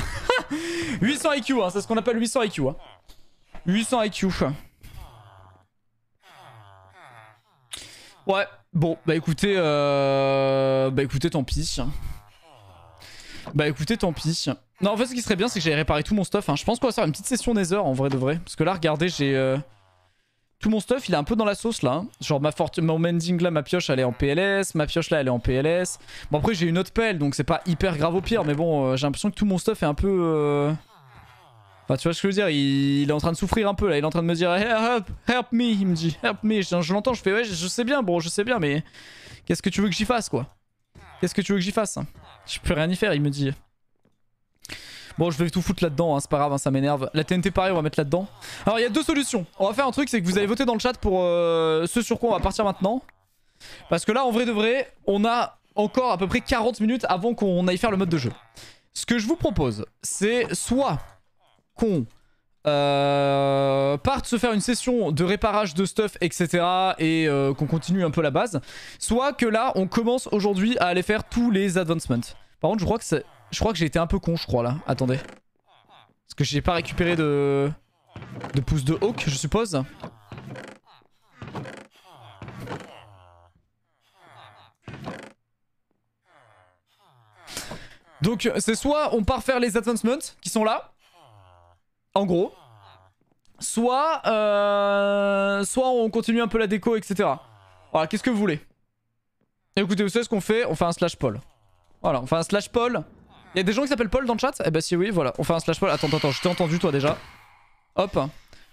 800 IQ, hein, c'est ce qu'on appelle 800 IQ. Hein. 800 IQ. Ouais, bon, bah écoutez, euh... bah écoutez, tant pis. Bah écoutez, tant pis. Non, en fait, ce qui serait bien, c'est que j'aille réparer tout mon stuff. Hein. Je pense qu'on va faire une petite session Nether en vrai de vrai. Parce que là, regardez, j'ai... Euh, tout mon stuff, il est un peu dans la sauce là. Hein. Genre ma mon mending là, ma pioche, elle est en PLS. Ma pioche là, elle est en PLS. Bon après, j'ai une autre pelle, donc c'est pas hyper grave au pire. Mais bon, euh, j'ai l'impression que tout mon stuff est un peu... Euh, enfin, tu vois ce que je veux dire il... est en train de souffrir un peu là. Il est en train de me dire help, me, il me dit. Help me. Je, l'entends, je fais ouais, je, sais bien, Bon je sais bien, mais qu'est-ce que tu veux que j'y fasse quoi Qu'est-ce que tu veux que j'y fasse hein? Je peux rien y faire, il me dit. Bon, je vais tout foutre là-dedans, hein, c'est pas grave, hein, ça m'énerve. La TNT, pareil, on va mettre là-dedans. Alors, il y a deux solutions. On va faire un truc, c'est que vous allez voter dans le chat pour euh, ce sur quoi on va partir maintenant. Parce que là, en vrai de vrai, on a encore à peu près 40 minutes avant qu'on aille faire le mode de jeu. Ce que je vous propose, c'est soit qu'on euh, parte se faire une session de réparage de stuff, etc. Et euh, qu'on continue un peu la base. Soit que là, on commence aujourd'hui à aller faire tous les advancements. Par contre, je crois que c'est je crois que j'ai été un peu con, je crois, là. Attendez. Parce que j'ai pas récupéré de... De pouce de hawk, je suppose. Donc c'est soit on part faire les advancements qui sont là, en gros, soit, euh, soit on continue un peu la déco, etc. Voilà, qu'est-ce que vous voulez Écoutez, vous savez ce qu'on fait On fait un slash poll. Voilà, on fait un slash poll. Y'a des gens qui s'appellent Paul dans le chat Eh bah si oui, voilà. On fait un slash Paul. Attends, attends, je t'ai entendu toi déjà. Hop.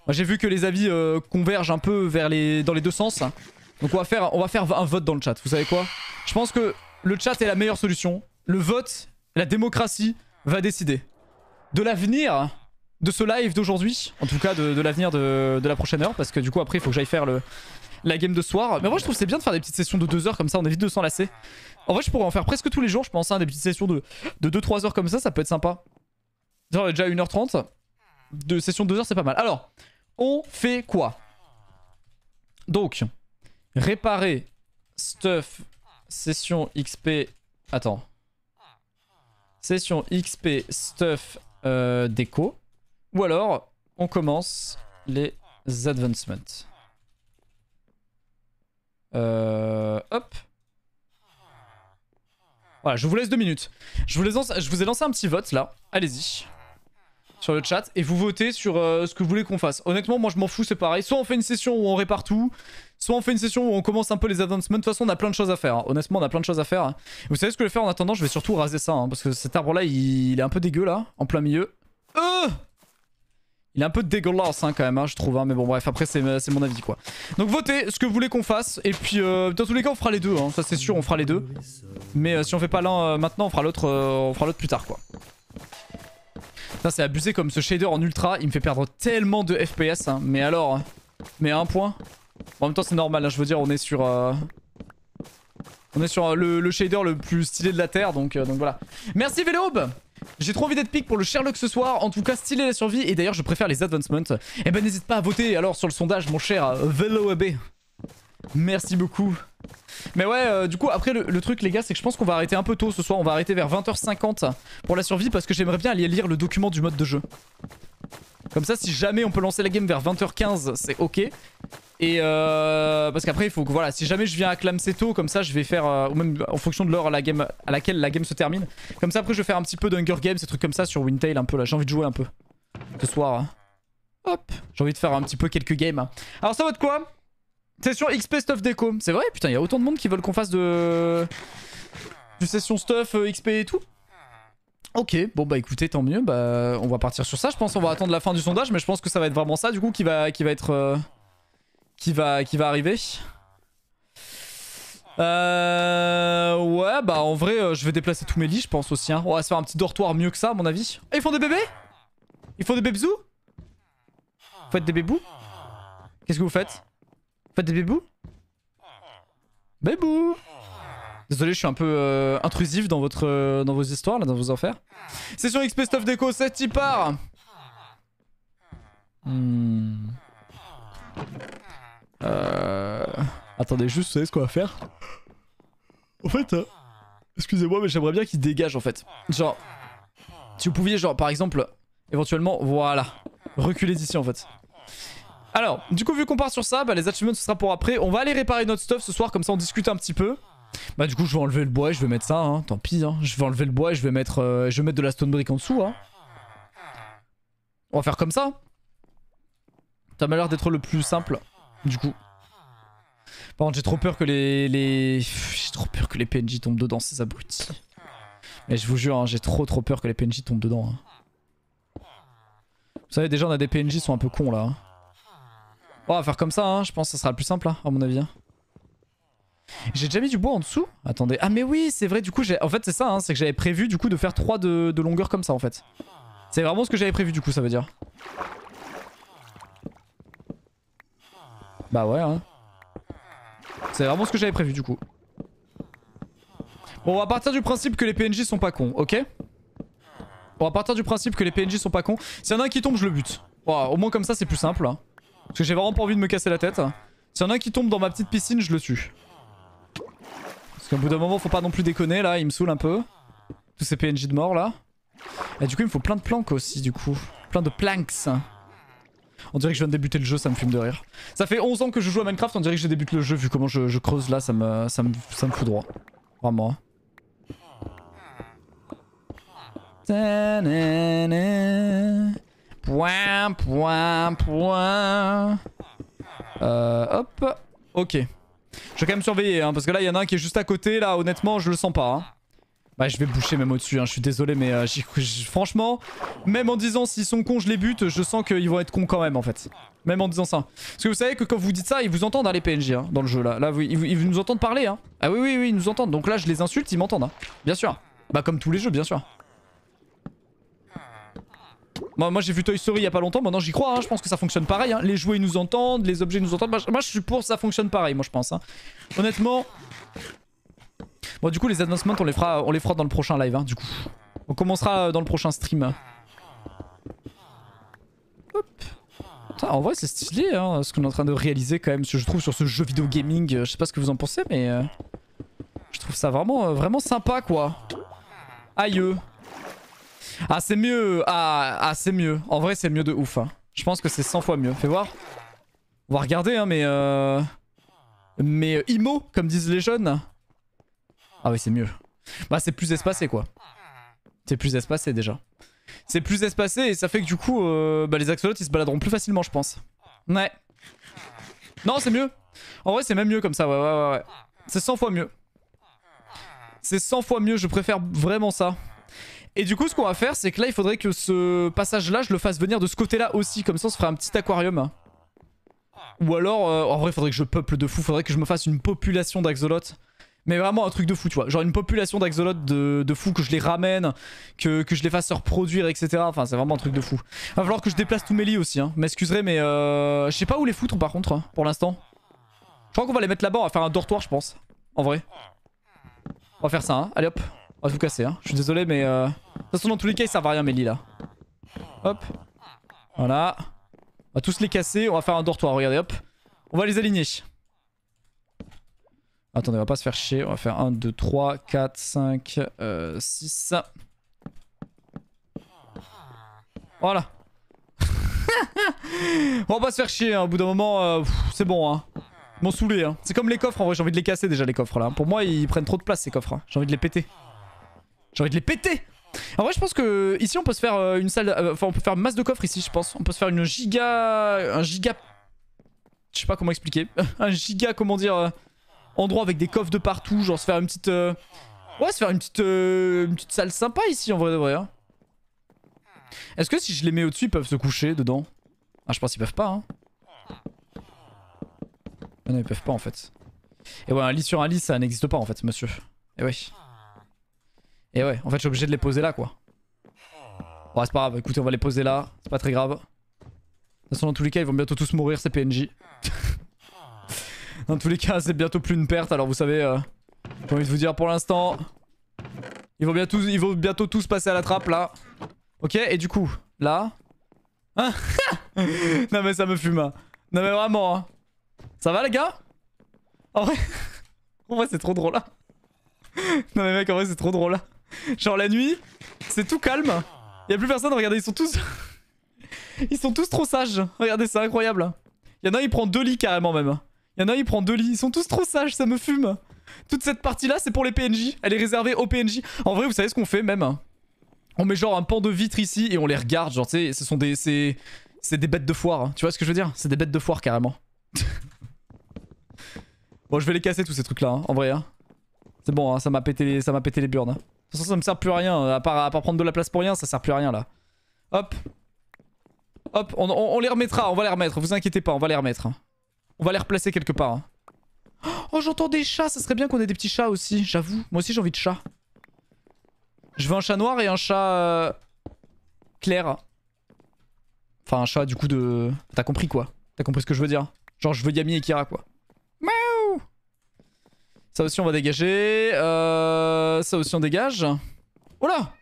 J'ai vu que les avis euh, convergent un peu vers les... dans les deux sens. Donc on va, faire, on va faire un vote dans le chat. Vous savez quoi Je pense que le chat est la meilleure solution. Le vote, la démocratie va décider de l'avenir de ce live d'aujourd'hui. En tout cas de, l'avenir de, la prochaine heure. Parce que du coup après il faut que j'aille faire le, la game de soir. Mais moi je trouve c'est bien de faire des petites sessions de 2 heures comme ça, on évite de s'enlacer. En vrai je pourrais en faire presque tous les jours je pense, à hein, des petites sessions de 2-3 heures comme ça, ça peut être sympa. Genre déjà 1h30, de session de 2 heures c'est pas mal. Alors, on fait quoi Donc, réparer stuff session XP... Attends. Session XP stuff euh, déco. Ou alors, on commence les advancements. Euh, hop. Voilà, je vous laisse deux minutes. Je vous, je vous ai lancé un petit vote là. Allez-y. Sur le chat. Et vous votez sur euh, ce que vous voulez qu'on fasse. Honnêtement, moi je m'en fous, c'est pareil. Soit on fait une session où on répare tout. Soit on fait une session où on commence un peu les advancements. De toute façon, on a plein de choses à faire. Hein. Honnêtement, on a plein de choses à faire. Hein. Vous savez ce que je vais faire en attendant Je vais surtout raser ça. Hein, parce que cet arbre là, il, est un peu dégueu là. En plein milieu. Euh il est un peu dégueulasse hein, quand même, hein, je trouve. Hein, mais bon, bref, après, c'est mon avis quoi. Donc, votez ce que vous voulez qu'on fasse. Et puis, euh, dans tous les cas, on fera les deux. Hein, ça, c'est sûr, on fera les deux. Mais euh, si on fait pas l'un euh, maintenant, on fera l'autre on l'autre plus tard quoi. C'est abusé comme ce shader en ultra. Il me fait perdre tellement de FPS. mais alors, mais à un point. En même temps, c'est normal. je veux dire, on est sur. On est sur le, shader le plus stylé de la Terre, donc, donc voilà. Merci Vélobe j'ai trop envie d'être pique pour le Sherlock ce soir. En tout cas, stylé la survie. Et d'ailleurs, je préfère les advancements. Eh ben, n'hésite pas à voter alors sur le sondage, mon cher euh, VeloAB. Merci beaucoup. Mais ouais, euh, du coup, après, le, le truc, les gars, c'est que je pense qu'on va arrêter un peu tôt ce soir. On va arrêter vers 20h50 pour la survie parce que j'aimerais bien aller lire le document du mode de jeu. Comme ça, si jamais on peut lancer la game vers 20h15, c'est ok. Et euh, parce qu'après, il faut que voilà, si jamais je viens à Clamseto, comme ça, je vais faire, euh, ou même en fonction de l'heure à, la game, à laquelle la game se termine, comme ça, après, je vais faire un petit peu d'Hunger Games, ces trucs comme ça sur Wintail, un peu là. J'ai envie de jouer un peu ce soir. Hein. Hop, j'ai envie de faire un petit peu quelques games. Alors, ça va être quoi Session XP Stuff Déco. C'est vrai, putain, il y a autant de monde qui veulent qu'on fasse de. du session stuff, euh, XP et tout. Ok, bon bah écoutez, tant mieux, bah on va partir sur ça. Je pense on va attendre la fin du sondage, mais je pense que ça va être vraiment ça du coup qui va, qui va être. Euh, qui va, qui va arriver. Euh, ouais, bah en vrai, euh, je vais déplacer tous mes lits, je pense aussi. On hein. va se faire un petit dortoir mieux que ça, à mon avis. ils font des bébés Ils font des bébzous Vous faites des bébous Qu'est-ce que vous faites Vous faites des bébous Bébou Désolé, je suis un peu euh, intrusif dans, votre, euh, dans vos histoires, dans vos affaires. C'est sur XP Stuff Deco, 7 y part hmm. Euh... Attendez, juste, vous savez ce qu'on va faire En fait, hein, excusez-moi, mais j'aimerais bien qu'il dégage en fait. Genre, si vous pouviez, genre, par exemple, éventuellement, voilà, reculer d'ici en fait. Alors, du coup, vu qu'on part sur ça, bah, les achievements, ce sera pour après. On va aller réparer notre stuff ce soir, comme ça on discute un petit peu. Bah du coup je vais enlever le bois et je vais mettre ça, hein. tant pis. Hein. Je vais enlever le bois et je vais mettre, euh, je vais mettre de la stone brick en dessous. Hein. On va faire comme ça. Ça m'a l'air d'être le plus simple. Du coup. Par contre, j'ai trop peur que les, j'ai trop peur que les PNJ tombent dedans, ces abrutis. Mais je vous jure, hein, j'ai trop trop peur que les PNJ tombent dedans. Hein. Vous savez, déjà, on a des PNJ qui sont un peu cons là. on hein. va oh, faire comme ça, je pense que ça sera le plus simple, à mon avis. J'ai déjà mis du bois en dessous Attendez. Ah, mais oui, c'est vrai, du coup, en fait, c'est ça, c'est que j'avais prévu du coup de faire 3 de, de longueur comme ça en fait. C'est vraiment ce que j'avais prévu du coup, ça veut dire. Bah ouais. Hein. C'est vraiment ce que j'avais prévu du coup. Bon, on va partir du principe que les PNJ sont pas cons, ok On va partir du principe que les PNJ sont pas cons. Si y a un qui tombe, je le bute. au moins comme ça, c'est plus simple. Hein. Parce que j'ai vraiment pas envie de me casser la tête. Hein. Si un a un qui tombe dans ma petite piscine, je le tue. Parce qu'au bout d'un moment, faut pas non plus déconner, là. Il me saoule un peu. Tous ces PNJ de mort, là. Et du coup, il me faut plein de planques aussi, du coup. Plein de planks. On dirait que je viens de débuter le jeu, ça me fume de rire. Ça fait 11 ans que je joue à Minecraft, on dirait que je débute le jeu vu comment je, creuse là, ça me, ça, me, ça me fout droit. Vraiment. Hein. Euh, hop. Ok. Je vais quand même surveiller, hein, parce que là, il y en a un qui est juste à côté. Là, honnêtement, je le sens pas. Hein. Bah je vais boucher même au-dessus, hein, je suis désolé, mais euh, franchement, même en disant s'ils sont cons, je les bute, je sens qu'ils vont être cons quand même en fait. Même en disant ça. Parce que vous savez que quand vous dites ça, ils vous entendent hein, les PNJ hein, dans le jeu là. Là, ils, nous entendent parler. Hein. Ah oui, oui, oui, ils nous entendent. Donc là, je les insulte, ils m'entendent. Bien sûr. Bah, comme tous les jeux, bien sûr. Moi, j'ai vu Toy Story il y a pas longtemps, maintenant j'y crois, je pense que ça fonctionne pareil. Les jouets ils nous entendent, les objets nous entendent. Moi, je suis pour ça fonctionne pareil, moi je pense. Honnêtement, Bon, du coup, les announcements, on les fera, on les fera dans le prochain live, hein, du coup. On commencera euh, dans le prochain stream. en vrai, c'est stylé, hein, ce qu'on est en train de réaliser quand même, ce que je trouve, sur ce jeu vidéo gaming. Je sais pas ce que vous en pensez, mais... Euh, je trouve ça vraiment, euh, vraiment sympa, quoi. Aïe. Ah, c'est mieux. Ah, ah, c'est mieux. En vrai, c'est mieux de ouf. Hein. Je pense que c'est 100 fois mieux. Fais voir. On va regarder, hein, mais... Mais IMO, comme disent les jeunes. Ah oui, c'est mieux. Bah, c'est plus espacé, quoi. C'est plus espacé, déjà. C'est plus espacé et ça fait que du coup, euh, bah, les axolotes, ils se baladeront plus facilement, je pense. Ouais. Non, c'est mieux. En vrai, c'est même mieux comme ça, ouais, ouais, ouais. C'est 100 fois mieux. C'est 100 fois mieux, je préfère vraiment ça. Et du coup, ce qu'on va faire, c'est que là, il faudrait que ce passage-là, je le fasse venir de ce côté-là aussi. Comme ça, on se ferait un petit aquarium. Ou alors, euh, en vrai, il faudrait que je peuple de fou. Faudrait que je me fasse une population d'axolotes. Mais vraiment un truc de fou, tu vois. Genre une population d'axolotes de, de, fou, que je les ramène, que, je les fasse se reproduire, etc. Enfin, c'est vraiment un truc de fou. Va falloir que je déplace tous mes lits aussi, hein. M'excuserai, mais euh, je sais pas où les foutre par contre, hein, pour l'instant. Je crois qu'on va les mettre là-bas, on va faire un dortoir, je pense. En vrai. On va faire ça, hein. Allez hop. On va tout casser, hein. Je suis désolé, mais. Euh, de toute façon, dans tous les cas, ça servent à rien, mes lits là. Hop. Voilà. On va tous les casser, on va faire un dortoir, regardez, hop. On va les aligner. Attendez, on va pas se faire chier. On va faire 1, 2, 3, 4, 5, 6. Voilà. on va pas se faire chier. Hein. Au bout d'un moment, euh, c'est bon. Hein. M'en saouler. Hein. C'est comme les coffres en vrai. J'ai envie de les casser déjà, les coffres là. Pour moi, ils prennent trop de place ces coffres. Hein. J'ai envie de les péter. J'ai envie de les péter. En vrai, je pense que ici, on peut se faire euh, une salle. Euh, enfin, on peut faire masse de coffres ici, je pense. On peut se faire une giga. Un giga. Je sais pas comment expliquer. un giga, comment dire endroit avec des coffres de partout, genre se faire une petite... Euh, ouais, se faire une petite, euh, une petite salle sympa ici, en vrai de vrai. Hein. Est-ce que si je les mets au-dessus, ils peuvent se coucher dedans Ah, je pense qu'ils peuvent pas, hein. Ah non, ils peuvent pas, en fait. Et ouais, un lit sur un lit, ça n'existe pas, en fait, monsieur. Et eh ouais. Et eh ouais, en fait, je suis obligé de les poser là, quoi. Bon, c'est pas grave, écoutez, on va les poser là, c'est pas très grave. De toute façon, dans tous les cas, ils vont bientôt tous mourir, ces PNJ. Dans tous les cas, c'est bientôt plus une perte, alors vous savez, euh, j'ai envie de vous dire pour l'instant, ils vont, bientôt, tous passer à la trappe, là. Ok, et du coup, là... Hein non mais ça me fume. Hein. Non mais vraiment, hein. Ça va les gars En vrai... en vrai c'est trop drôle là. non mais mec, en vrai c'est trop drôle là. Genre la nuit, c'est tout calme. a plus personne, regardez, ils sont tous... ils sont tous trop sages. Regardez, c'est incroyable. y en a un, il prend deux lits carrément même. Y'en a un, il prend deux lits. Ils sont tous trop sages, ça me fume. Toute cette partie-là, c'est pour les PNJ. Elle est réservée aux PNJ. En vrai, vous savez ce qu'on fait même hein. On met genre un pan de vitre ici et on les regarde. Genre, tu sais, ce sont des... C'est des bêtes de foire. Hein. Tu vois ce que je veux dire C'est des bêtes de foire, carrément. bon, je vais les casser, tous ces trucs-là, hein, en vrai. C'est bon, ça m'a pété, les... pété les burnes. De toute façon, ça me sert plus à rien. Euh, à part, prendre de la place pour rien, ça sert plus à rien, là. Hop. Hop, on les remettra, on va les remettre. Vous inquiétez pas, on va les remettre. On va les replacer quelque part. Hein. Oh, j'entends des chats. Ça serait bien qu'on ait des petits chats aussi, j'avoue. Moi aussi, j'ai envie de chats. Je veux un chat noir et un chat... Euh, clair. Enfin, un chat, du coup, de... T'as compris, quoi. T'as compris ce que je veux dire. Genre, je veux Yami et Kira, quoi. Ça aussi, on va dégager. Euh, ça aussi, on dégage. Oh là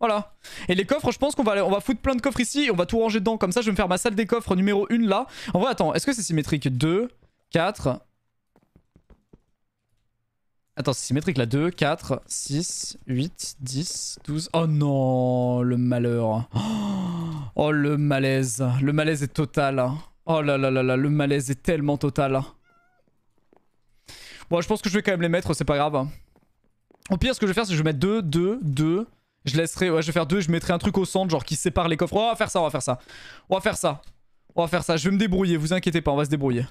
voilà. Et les coffres, je pense qu'on va, on va foutre plein de coffres ici on va tout ranger dedans. Comme ça, je vais me faire ma salle des coffres numéro 1 là. En vrai, attends, est-ce que c'est symétrique 2, 4... Attends, c'est symétrique là. 2, 4, 6, 8, 10, 12... Oh non, le malheur. Oh, le malaise. Le malaise est total. Oh là là là là, le malaise est tellement total. Bon, je pense que je vais quand même les mettre, c'est pas grave. Au pire, ce que je vais faire, c'est que je vais mettre 2, 2, 2... Je laisserai, ouais, je vais faire deux, je mettrai un truc au centre, genre qui sépare les coffres. Oh, on va faire ça, on va faire ça. On va faire ça. On va faire ça. Je vais me débrouiller, vous inquiétez pas, on va se débrouiller.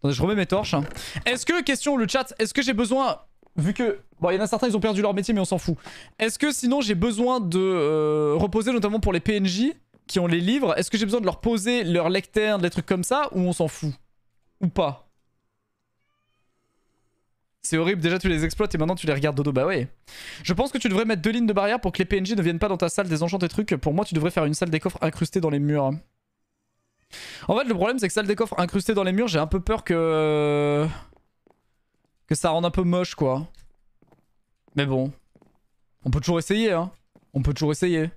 Attendez, je remets mes torches. Hein. Est-ce que, question le chat, est-ce que j'ai besoin, vu que... Bon, il y en a certains, ils ont perdu leur métier, mais on s'en fout. Est-ce que sinon j'ai besoin de euh, reposer, notamment pour les PNJ qui ont les livres Est-ce que j'ai besoin de leur poser leur lecteur des trucs comme ça, ou on s'en fout Ou pas c'est horrible, déjà tu les exploites et maintenant tu les regardes dodo, bah ouais. Je pense que tu devrais mettre deux lignes de barrière pour que les PNJ ne viennent pas dans ta salle des et trucs. Pour moi, tu devrais faire une salle des coffres incrustée dans les murs. En fait, le problème, c'est que salle des coffres incrustée dans les murs, j'ai un peu peur que... Que ça rende un peu moche, quoi. Mais bon. On peut toujours essayer, hein. On peut toujours essayer.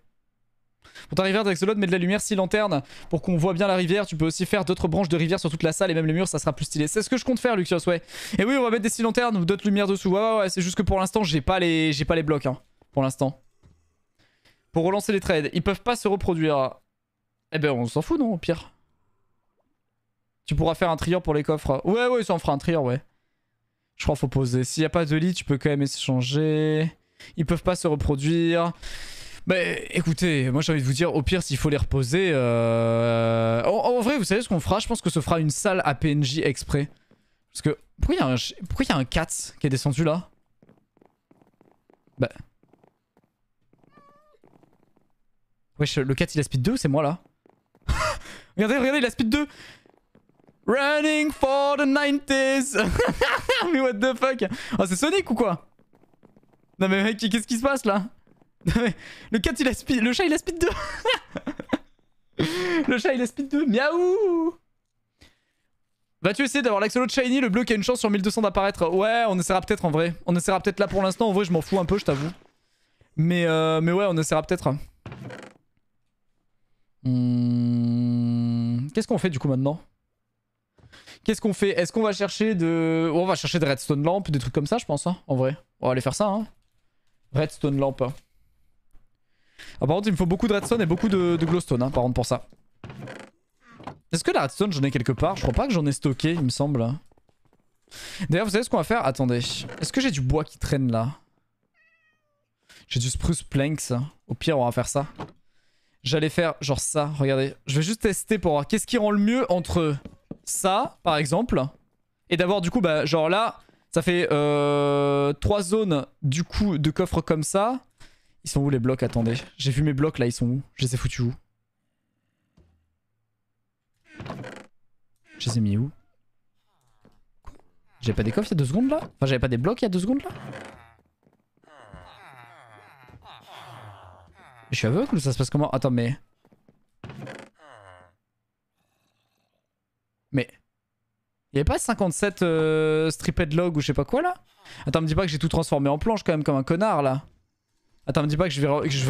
Pour ta rivière d'Axolot, mets de la lumière, si lanterne, pour qu'on voit bien la rivière. Tu peux aussi faire d'autres branches de rivière sur toute la salle et même les murs, ça sera plus stylé. C'est ce que je compte faire, Luxios, ouais. Et oui, on va mettre des six lanternes ou d'autres lumières dessous. Ouais, ouais, ouais, c'est juste que pour l'instant, j'ai pas, les... pas les blocs, hein, pour l'instant. Pour relancer les trades, ils peuvent pas se reproduire. Eh ben, on s'en fout, non, au pire. Tu pourras faire un trieur pour les coffres. Ouais, ouais, ça en fera un trieur, ouais. Je crois qu'il faut poser. S'il y a pas de lit, tu peux quand même échanger. Ils peuvent pas se reproduire. Bah écoutez, moi j'ai envie de vous dire, au pire s'il faut les reposer... Euh, en, vrai, vous savez ce qu'on fera Je pense que ce fera une salle à PNJ exprès. Parce que... Pourquoi il y, a un... Pourquoi cat qui est descendu là Bah... Wesh, le cat il a speed 2 ou c'est moi là Regardez, regardez, il a speed 2 Running for the 90s Mais what the fuck Oh c'est Sonic ou quoi Non mais mec, qu'est-ce qui se passe là le speed. Le chat, il a speed 2. le chat, il a speed 2. Miaou Vas-tu essayer d'avoir de shiny, le bleu qui a une chance sur 1200 d'apparaître Ouais, on essaiera peut-être en vrai. On essaiera peut-être là pour l'instant. En vrai, je m'en fous un peu, je t'avoue. Mais, euh, mais ouais, on essaiera peut-être. Hmm, qu'est-ce qu'on fait du coup maintenant Qu'est-ce qu'on fait Est-ce qu'on va chercher de... on va chercher de redstone lamp des trucs comme ça, je pense, hein, en vrai. On va aller faire ça, hein. Redstone lampe. Ah, par contre, il me faut beaucoup de redstone et beaucoup de, glowstone, hein, par contre, pour ça. Est-ce que la redstone, j'en ai quelque part Je crois pas que j'en ai stocké, il me semble. D'ailleurs, vous savez ce qu'on va faire Attendez. Est-ce que j'ai du bois qui traîne là J'ai du spruce planks. Au pire, on va faire ça. J'allais faire genre ça, regardez. Je vais juste tester pour voir qu'est-ce qui rend le mieux entre ça, par exemple, et d'avoir du coup, bah, genre là, ça fait euh, 3 zones du coup de coffre comme ça. Ils sont où les blocs Attendez. J'ai vu mes blocs là, ils sont où Je les ai foutus où Je les ai mis où J'avais pas des coffres il y a deux secondes là Enfin j'avais pas des blocs il y a deux secondes là Je suis aveugle ou ça se passe comment Attends mais... Mais... il Y'avait pas 57 euh, stripped log ou je sais pas quoi là Attends me dis pas que j'ai tout transformé en planche quand même comme un connard là Attends, me dis pas que je,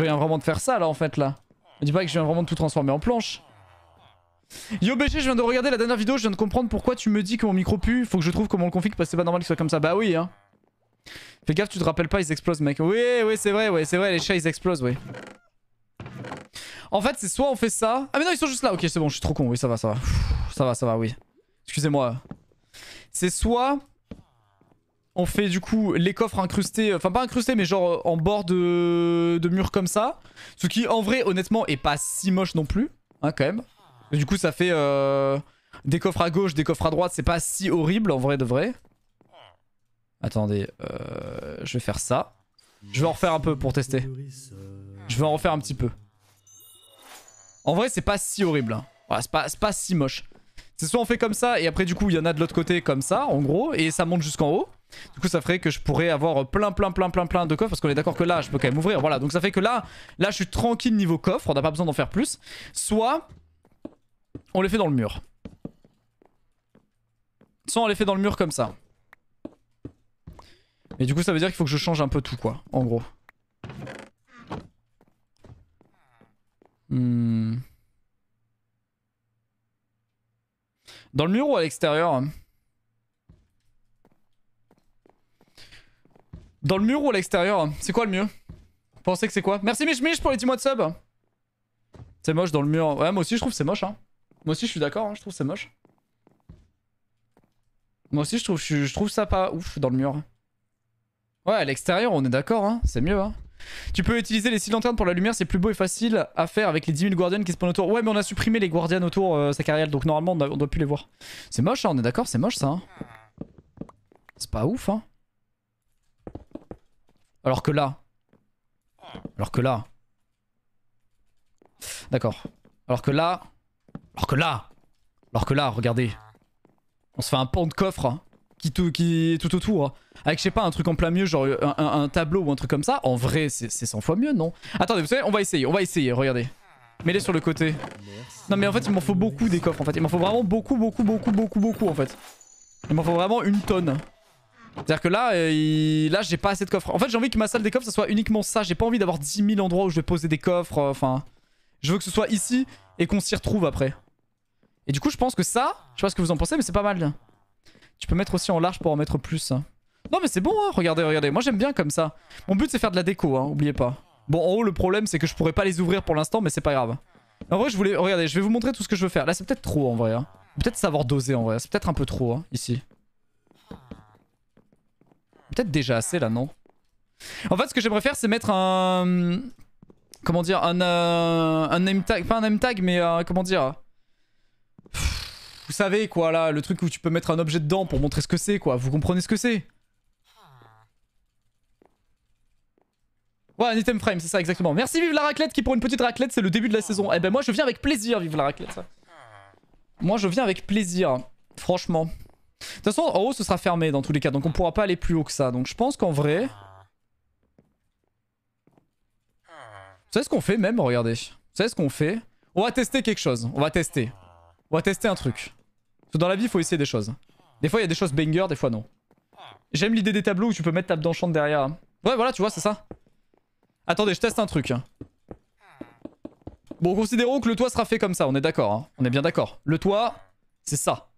viens vraiment de faire ça là en fait là. Me dis pas que je viens vraiment de tout transformer en planche. Yo BG, je viens de regarder la dernière vidéo, je viens de comprendre pourquoi tu me dis que mon micro pue. Faut que je trouve comment le config parce que c'est pas normal qu'il soit comme ça. Bah oui, hein. Fais gaffe, tu te rappelles pas, ils explosent, mec. Oui, oui, c'est vrai, ouais, c'est vrai, les chats ils explosent, oui. En fait, c'est soit on fait ça. Ah, mais non, ils sont juste là. Ok, c'est bon, je suis trop con. Oui, ça va, ça va. Ça va, ça va, oui. Excusez-moi. C'est soit on fait du coup les coffres incrustés, enfin pas incrustés mais genre euh, en bord de, mur comme ça. Ce qui en vrai honnêtement est pas si moche non plus, hein, quand même. du coup ça fait euh, des coffres à gauche, des coffres à droite, c'est pas si horrible en vrai de vrai. Attendez, euh, je vais faire ça. Je vais en refaire un peu pour tester. Je vais en refaire un petit peu. En vrai c'est pas si horrible, hein. voilà, c'est pas, pas si moche. C'est soit on fait comme ça et après du coup il y en a de l'autre côté comme ça en gros et ça monte jusqu'en haut. Du coup, ça ferait que je pourrais avoir plein, plein, plein, plein, plein de coffres parce qu'on est d'accord que là, je peux quand même ouvrir. Voilà, donc ça fait que là, là, je suis tranquille niveau coffre. On n'a pas besoin d'en faire plus. Soit, on les fait dans le mur. Soit on les fait dans le mur comme ça. Mais du coup, ça veut dire qu'il faut que je change un peu tout, quoi. En gros. Hmm. Dans le mur ou à l'extérieur Dans le mur ou à l'extérieur hein. C'est quoi le mieux Vous pensez que c'est quoi Merci Mich pour les 10 mois de sub C'est moche dans le mur. Ouais, moi aussi je trouve c'est moche. Hein. Moi aussi je suis d'accord, hein, je trouve c'est moche. Moi aussi je trouve, je, trouve ça pas ouf dans le mur. Ouais, à l'extérieur on est d'accord, hein, c'est mieux. Hein. Tu peux utiliser les 6 lanternes pour la lumière, c'est plus beau et facile à faire avec les 10 000 guardians qui se spawnent autour. Ouais, mais on a supprimé les guardians autour, euh, donc normalement on, doit plus les voir. C'est moche, hein, on est d'accord, c'est moche ça. C'est pas ouf, hein. Alors que là... Alors que là... D'accord. Alors que là... Alors que là... Alors que là, regardez. On se fait un pan de coffre hein, qui, tout, qui est tout autour. Hein. Avec, je sais pas, un truc en plein mieux, genre un, un, tableau ou un truc comme ça. En vrai, c'est 100 fois mieux, non Attendez, vous savez, on va essayer, on va essayer, regardez. Mets-les sur le côté. Non mais en fait, il m'en faut beaucoup des coffres, en fait. Il m'en faut vraiment beaucoup, beaucoup, beaucoup, beaucoup, beaucoup, en fait. Il m'en faut vraiment une tonne. C'est-à-dire que là, euh, là j'ai pas assez de coffres. En fait, j'ai envie que ma salle des coffres, ça soit uniquement ça. J'ai pas envie d'avoir 10 000 endroits où je vais poser des coffres. Euh, enfin, je veux que ce soit ici et qu'on s'y retrouve après. Et du coup, je pense que ça, je sais pas ce que vous en pensez, mais c'est pas mal. Tu peux mettre aussi en large pour en mettre plus. Hein. Non mais c'est bon, hein. regardez, regardez. Moi j'aime bien comme ça. Mon but c'est faire de la déco, hein, oubliez pas. Bon, en haut, le problème c'est que je pourrais pas les ouvrir pour l'instant, mais c'est pas grave. En vrai, je voulais... Regardez, je vais vous montrer tout ce que je veux faire. Là, c'est peut-être trop en vrai. Hein. Peut-être savoir doser en vrai. C'est peut-être un peu trop, hein, ici. Peut-être déjà assez là, non En fait, ce que j'aimerais faire, c'est mettre un... Comment dire Un, euh, un name tag, pas un name tag, mais euh, comment dire Vous savez quoi là, le truc où tu peux mettre un objet dedans pour montrer ce que c'est quoi, vous comprenez ce que c'est Ouais, un item frame, c'est ça exactement. Merci Vive la raclette qui pour une petite raclette, c'est le début de la saison. Eh ben moi je viens avec plaisir Vive la raclette. Moi je viens avec plaisir, franchement. De toute façon, en haut, ce sera fermé dans tous les cas. Donc on pourra pas aller plus haut que ça. Donc je pense qu'en vrai... Vous savez ce qu'on fait même Regardez. Vous savez ce qu'on fait On va tester quelque chose. On va tester. On va tester un truc. Parce que dans la vie, il faut essayer des choses. Des fois, il y a des choses banger, des fois non. J'aime l'idée des tableaux où tu peux mettre ta d'enchant derrière. Ouais, voilà, tu vois, c'est ça. Attendez, je teste un truc. Bon, considérons que le toit sera fait comme ça, on est d'accord. Hein. On est bien d'accord. Le toit, c'est ça.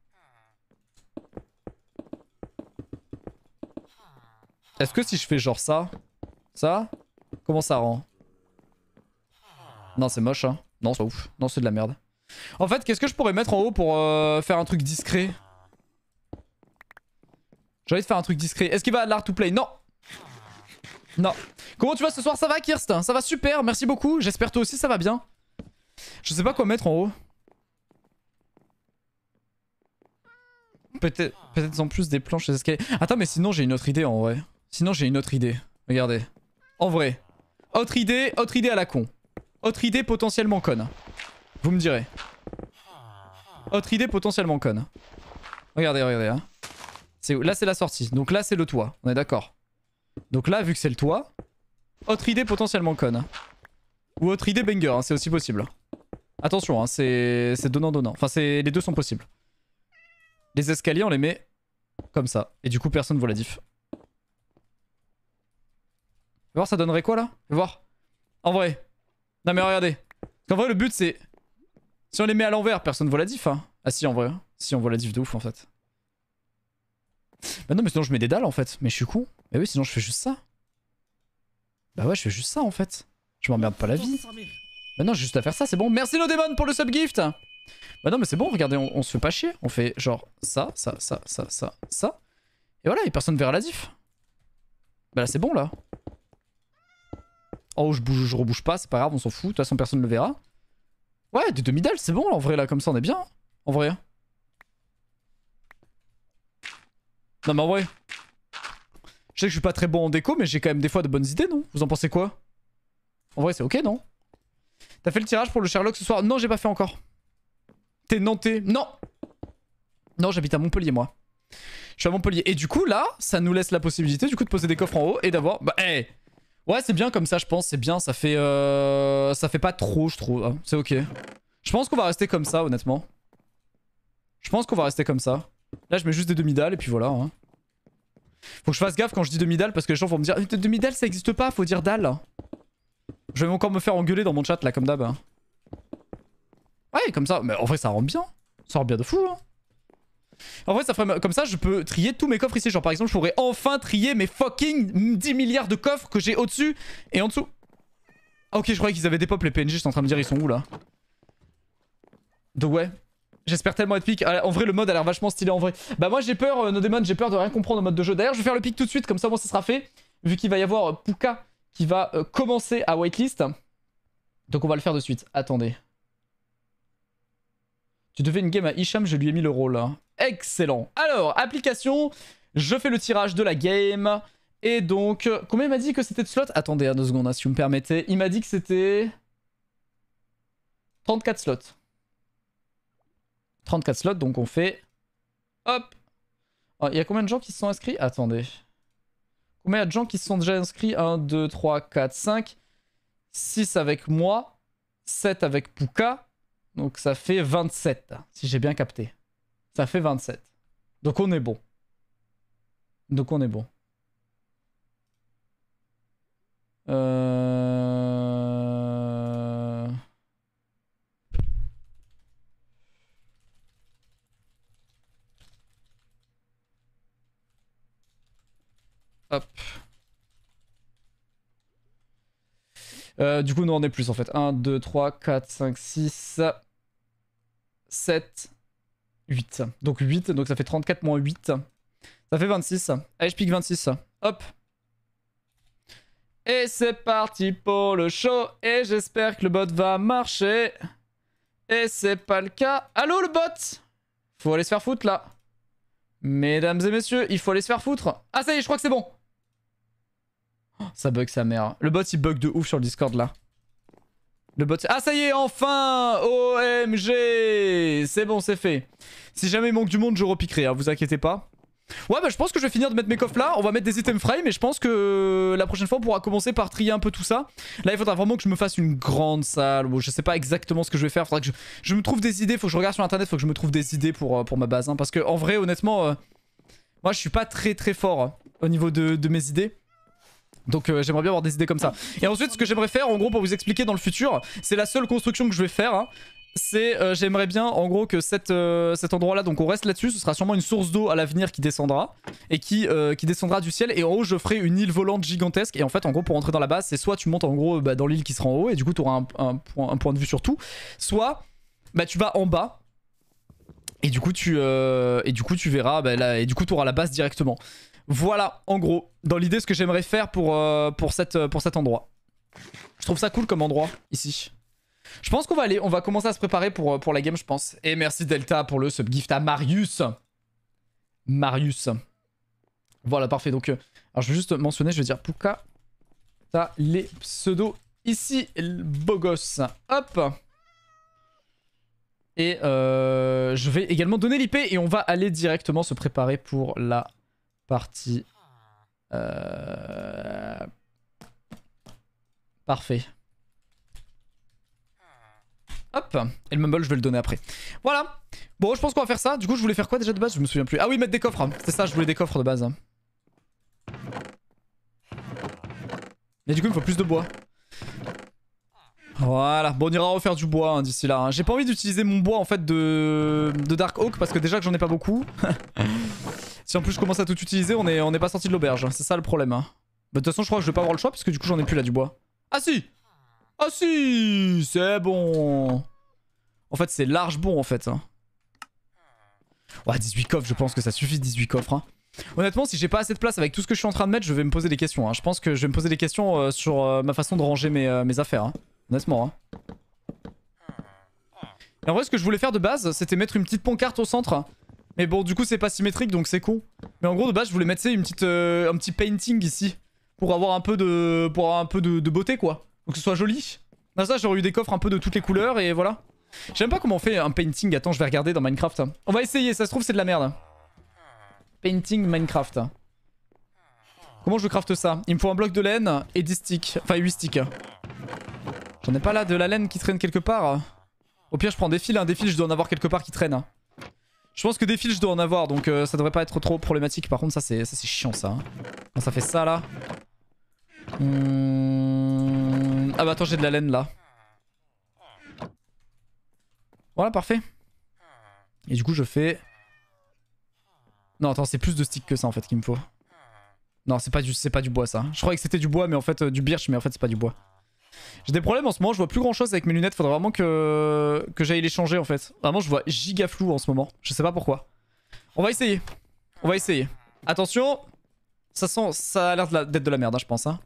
Est-ce que si je fais genre ça, ça, comment ça rend Non, c'est moche, hein. Non, c'est ouf. Non, c'est de la merde. En fait, qu'est-ce que je pourrais mettre en haut pour euh, faire un truc discret J'ai envie de faire un truc discret. Est-ce qu'il va à l'art to play Non Non. Comment tu vas ce soir Ça va, Kirst Ça va super, merci beaucoup. J'espère toi aussi, ça va bien. Je sais pas quoi mettre en haut. Peut-être peut en plus des planches des escaliers. Attends, mais sinon j'ai une autre idée en vrai. Sinon, j'ai une autre idée. Regardez. En vrai. Autre idée, autre idée à la con. Autre idée potentiellement conne. Vous me direz. Autre idée potentiellement conne. Regardez, regardez. Hein. Là, c'est la sortie. Donc là, c'est le toit. On est d'accord. Donc là, vu que c'est le toit, autre idée potentiellement conne. Ou autre idée banger, hein, c'est aussi possible. Attention, hein, c'est donnant-donnant. Enfin, les deux sont possibles. Les escaliers, on les met comme ça. Et du coup, personne ne voit la diff voir, ça donnerait quoi là Fais voir. En vrai. Non mais regardez. qu'en vrai, le but c'est. Si on les met à l'envers, personne voit la diff. Hein. Ah si, en vrai. Si, on voit la diff de ouf en fait. Bah non, mais sinon je mets des dalles en fait. Mais je suis con. Bah oui, sinon je fais juste ça. Bah ouais, je fais juste ça en fait. Je m'emmerde pas la vie. Bah non, j'ai juste à faire ça, c'est bon. Merci nos démons pour le sub gift Bah non, mais c'est bon, regardez, on, se fait pas chier. On fait genre ça, ça, ça, ça, ça, ça. Et voilà, et personne verra la diff. Bah là, c'est bon là. Oh, je bouge, je rebouge pas, c'est pas grave, on s'en fout. De toute façon, personne ne le verra. Ouais, des demi dalles c'est bon, en vrai, là, comme ça, on est bien. Hein, en vrai. Hein. Non, mais en vrai. Je sais que je suis pas très bon en déco, mais j'ai quand même des fois de bonnes idées, non Vous en pensez quoi En vrai, c'est ok, non T'as fait le tirage pour le Sherlock ce soir Non, j'ai pas fait encore. T'es nantais Non Non, j'habite à Montpellier, moi. Je suis à Montpellier. Et du coup, là, ça nous laisse la possibilité, du coup, de poser des coffres en haut et d'avoir... Bah, hé Ouais, c'est bien comme ça, je pense. C'est bien, ça fait... Euh, ça fait pas trop, je trouve. Ah, c'est ok. Je pense qu'on va rester comme ça, honnêtement. Je pense qu'on va rester comme ça. Là, je mets juste des demi-dalles et puis voilà. Hein. Faut que je fasse gaffe quand je dis demi dalles parce que les gens vont me dire « dalles ça existe pas, faut dire dalle ». Je vais encore me faire engueuler dans mon chat, là, comme d'hab. Hein. Ouais, comme ça. Mais en vrai, ça rend bien. Ça rend bien de fou, hein. En vrai ça ferait... comme ça, je peux trier tous mes coffres ici. Genre, par exemple, je pourrais enfin trier mes fucking 10 milliards de coffres que j'ai au-dessus et en dessous. Ah, ok, je croyais qu'ils avaient des pop, les PNJ. J'étais en train de me dire, ils sont où, là De ouais. J'espère tellement être pick. Ah, en vrai, le mode a l'air vachement stylé en vrai. Bah, moi, j'ai peur, euh, no Demon, j'ai peur de rien comprendre au mode de jeu. D'ailleurs, je vais faire le pick tout de suite, comme ça, bon, ça sera fait. Vu qu'il va y avoir euh, Puka qui va euh, commencer à whitelist. Donc, on va le faire de suite. Attendez. Tu devais une game à Isham je lui ai mis le rôle. là hein. Excellent. Alors, application, je fais le tirage de la game. Et donc, combien il m'a dit que c'était de slots Attendez, à hein, deux secondes, hein, si vous me permettez. Il m'a dit que c'était 34 slots. 34 slots, donc on fait... Hop oh, Il y a combien de gens qui se sont inscrits Attendez. Combien de gens qui se sont déjà inscrits 1, 2, 3, 4, 5, 6 avec moi, 7 avec Puka. Donc ça fait 27, si j'ai bien capté. Ça fait 27. Donc on est bon. Donc on est bon. Euh... Hop. Euh, du coup, nous on est plus en fait. 1, 2, 3, 4, 5, 6, 7, 8. Donc 8, donc ça fait 34 moins 8. Ça fait 26. Allez, je pique 26. Hop. Et c'est parti pour le show. Et j'espère que le bot va marcher. Et c'est pas le cas. Allô le bot Faut aller se faire foutre là. Mesdames et messieurs, il faut aller se faire foutre. Ah ça y est, je crois que c'est bon. Oh, ça bug sa mère. Le bot il bug de ouf sur le Discord là. Ah ça y est, enfin OMG C'est bon, c'est fait. Si jamais il manque du monde, je repiquerai, hein, vous inquiétez pas. Ouais bah je pense que je vais finir de mettre mes coffres là, on va mettre des items frais mais je pense que euh, la prochaine fois on pourra commencer par trier un peu tout ça. Là il faudra vraiment que je me fasse une grande salle, bon, je sais pas exactement ce que je vais faire, faudra que je, me trouve des idées, faut que je regarde sur internet, faut que je me trouve des idées pour, euh, pour ma base. Hein, parce que en vrai honnêtement, euh, moi je suis pas très très fort hein, au niveau de mes idées. Donc euh, j'aimerais bien avoir des idées comme ça. Et ensuite, ce que j'aimerais faire, en gros, pour vous expliquer dans le futur, c'est la seule construction que je vais faire. Hein, c'est euh, j'aimerais bien en gros que cette, euh, cet endroit là donc on reste là dessus ce sera sûrement une source d'eau à l'avenir qui descendra et qui, qui descendra du ciel et en haut je ferai une île volante gigantesque et en fait en gros pour entrer dans la base c'est soit tu montes en gros bah, dans l'île qui sera en haut et du coup tu auras un, point, de vue sur tout soit bah tu vas en bas et du coup tu et du coup tu verras bah, là, et du coup tu auras la base directement voilà, en gros, dans l'idée, ce que j'aimerais faire pour, euh, pour, cette, euh, pour cet endroit. Je trouve ça cool comme endroit, ici. Je pense qu'on va aller, on va commencer à se préparer pour, euh, pour la game, je pense. Et merci Delta pour le sub-gift à Marius. Marius. Voilà, parfait. Donc, alors je vais juste mentionner, je vais dire Puka. T'as les pseudos ici, Bogos. gosse. Hop. Et je vais également donner l'IP et on va aller directement se préparer pour la parti. Euh, parfait. Hop, et le mumble je vais le donner après. Voilà, bon je pense qu'on va faire ça. Du coup je voulais faire quoi déjà de base Je me souviens plus. Ah oui mettre des coffres, hein. c'est ça je voulais des coffres de base. Hein. Mais du coup il me faut plus de bois. Voilà, bon on ira refaire du bois hein, d'ici là. J'ai pas envie d'utiliser mon bois en fait de, de Dark Oak parce que déjà que j'en ai pas beaucoup. Si en plus je commence à tout utiliser, on est, on pas sorti de l'auberge. Hein. C'est ça le problème. Hein. de toute façon, je crois que je vais pas avoir le choix parce que du coup, j'en ai plus là du bois. Ah si Ah si C'est bon En fait, c'est large bon en fait. Hein. Ouais, 18 coffres, je pense que ça suffit 18 coffres. Honnêtement, si j'ai pas assez de place avec tout ce que je suis en train de mettre, je vais me poser des questions. Je pense que je vais me poser des questions euh, sur euh, ma façon de ranger mes, euh, affaires. Honnêtement. en vrai, ce que je voulais faire de base, c'était mettre une petite pancarte au centre mais bon, du coup, c'est pas symétrique, donc c'est con. Mais en gros, de base, je voulais mettre une petite, euh, un petit painting ici. Pour avoir un peu de, pour avoir un peu de, beauté, quoi. Donc que ce soit joli. Dans ça, j'aurais eu des coffres un peu de toutes les couleurs, et voilà. J'aime pas comment on fait un painting. Attends, je vais regarder dans Minecraft. Hein. On va essayer, ça se trouve, c'est de la merde. Painting Minecraft. Comment je crafte ça Il me faut un bloc de laine et 10 sticks. Enfin, 8 sticks. J'en ai pas là de la laine qui traîne quelque part. Au pire, je prends des fils. Hein. Des fils, je dois en avoir quelque part qui traîne. Je pense que des fils, je dois en avoir, donc euh, ça devrait pas être trop problématique. Par contre, ça, c'est chiant, ça. Hein. ça fait ça, là. Hum. Ah bah attends, j'ai de la laine, là. Voilà, parfait. Et du coup, je fais... Non, attends, c'est plus de sticks que ça, en fait, qu'il me faut. Non, c'est pas, du... pas du bois, ça. Hein. Je croyais que c'était du bois, mais en fait, euh, du birch, mais en fait, c'est pas du bois. J'ai des problèmes en ce moment, je vois plus grand chose avec mes lunettes, faudrait vraiment que, que j'aille les changer en fait. Vraiment je vois giga flou en ce moment, je sais pas pourquoi. On va essayer, on va essayer. Attention, ça sent, ça a l'air d'être de, la merde hein, je pense. Hein.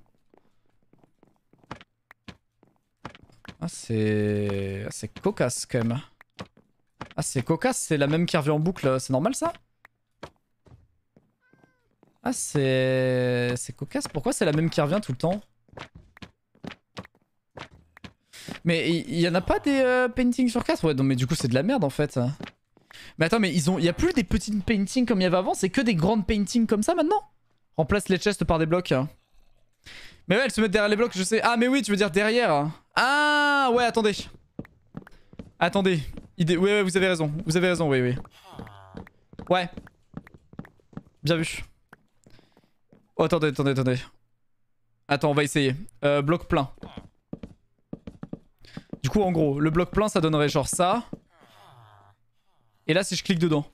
Ah c'est... Ah, c'est cocasse quand même. Ah c'est cocasse, c'est la même qui revient en boucle, c'est normal ça Ah c'est... C'est cocasse, pourquoi c'est la même qui revient tout le temps mais il y, en a pas des euh, paintings sur 4 Ouais, non, mais du coup, c'est de la merde en fait. Mais attends, mais ils ont, il y a plus des petites paintings comme il y avait avant, c'est que des grandes paintings comme ça maintenant Remplace les chests par des blocs. Hein. Mais ouais, elles se mettent derrière les blocs, je sais. Ah, mais oui, tu veux dire derrière. Ah, ouais, attendez. Attendez. oui Ouais, vous avez raison. Vous avez raison, oui, oui. Ouais. Bien vu. Oh, attendez, attendez, attendez. Attends, on va essayer. Euh, bloc plein en gros, le bloc plein, ça donnerait genre ça. Et là, si je clique dedans.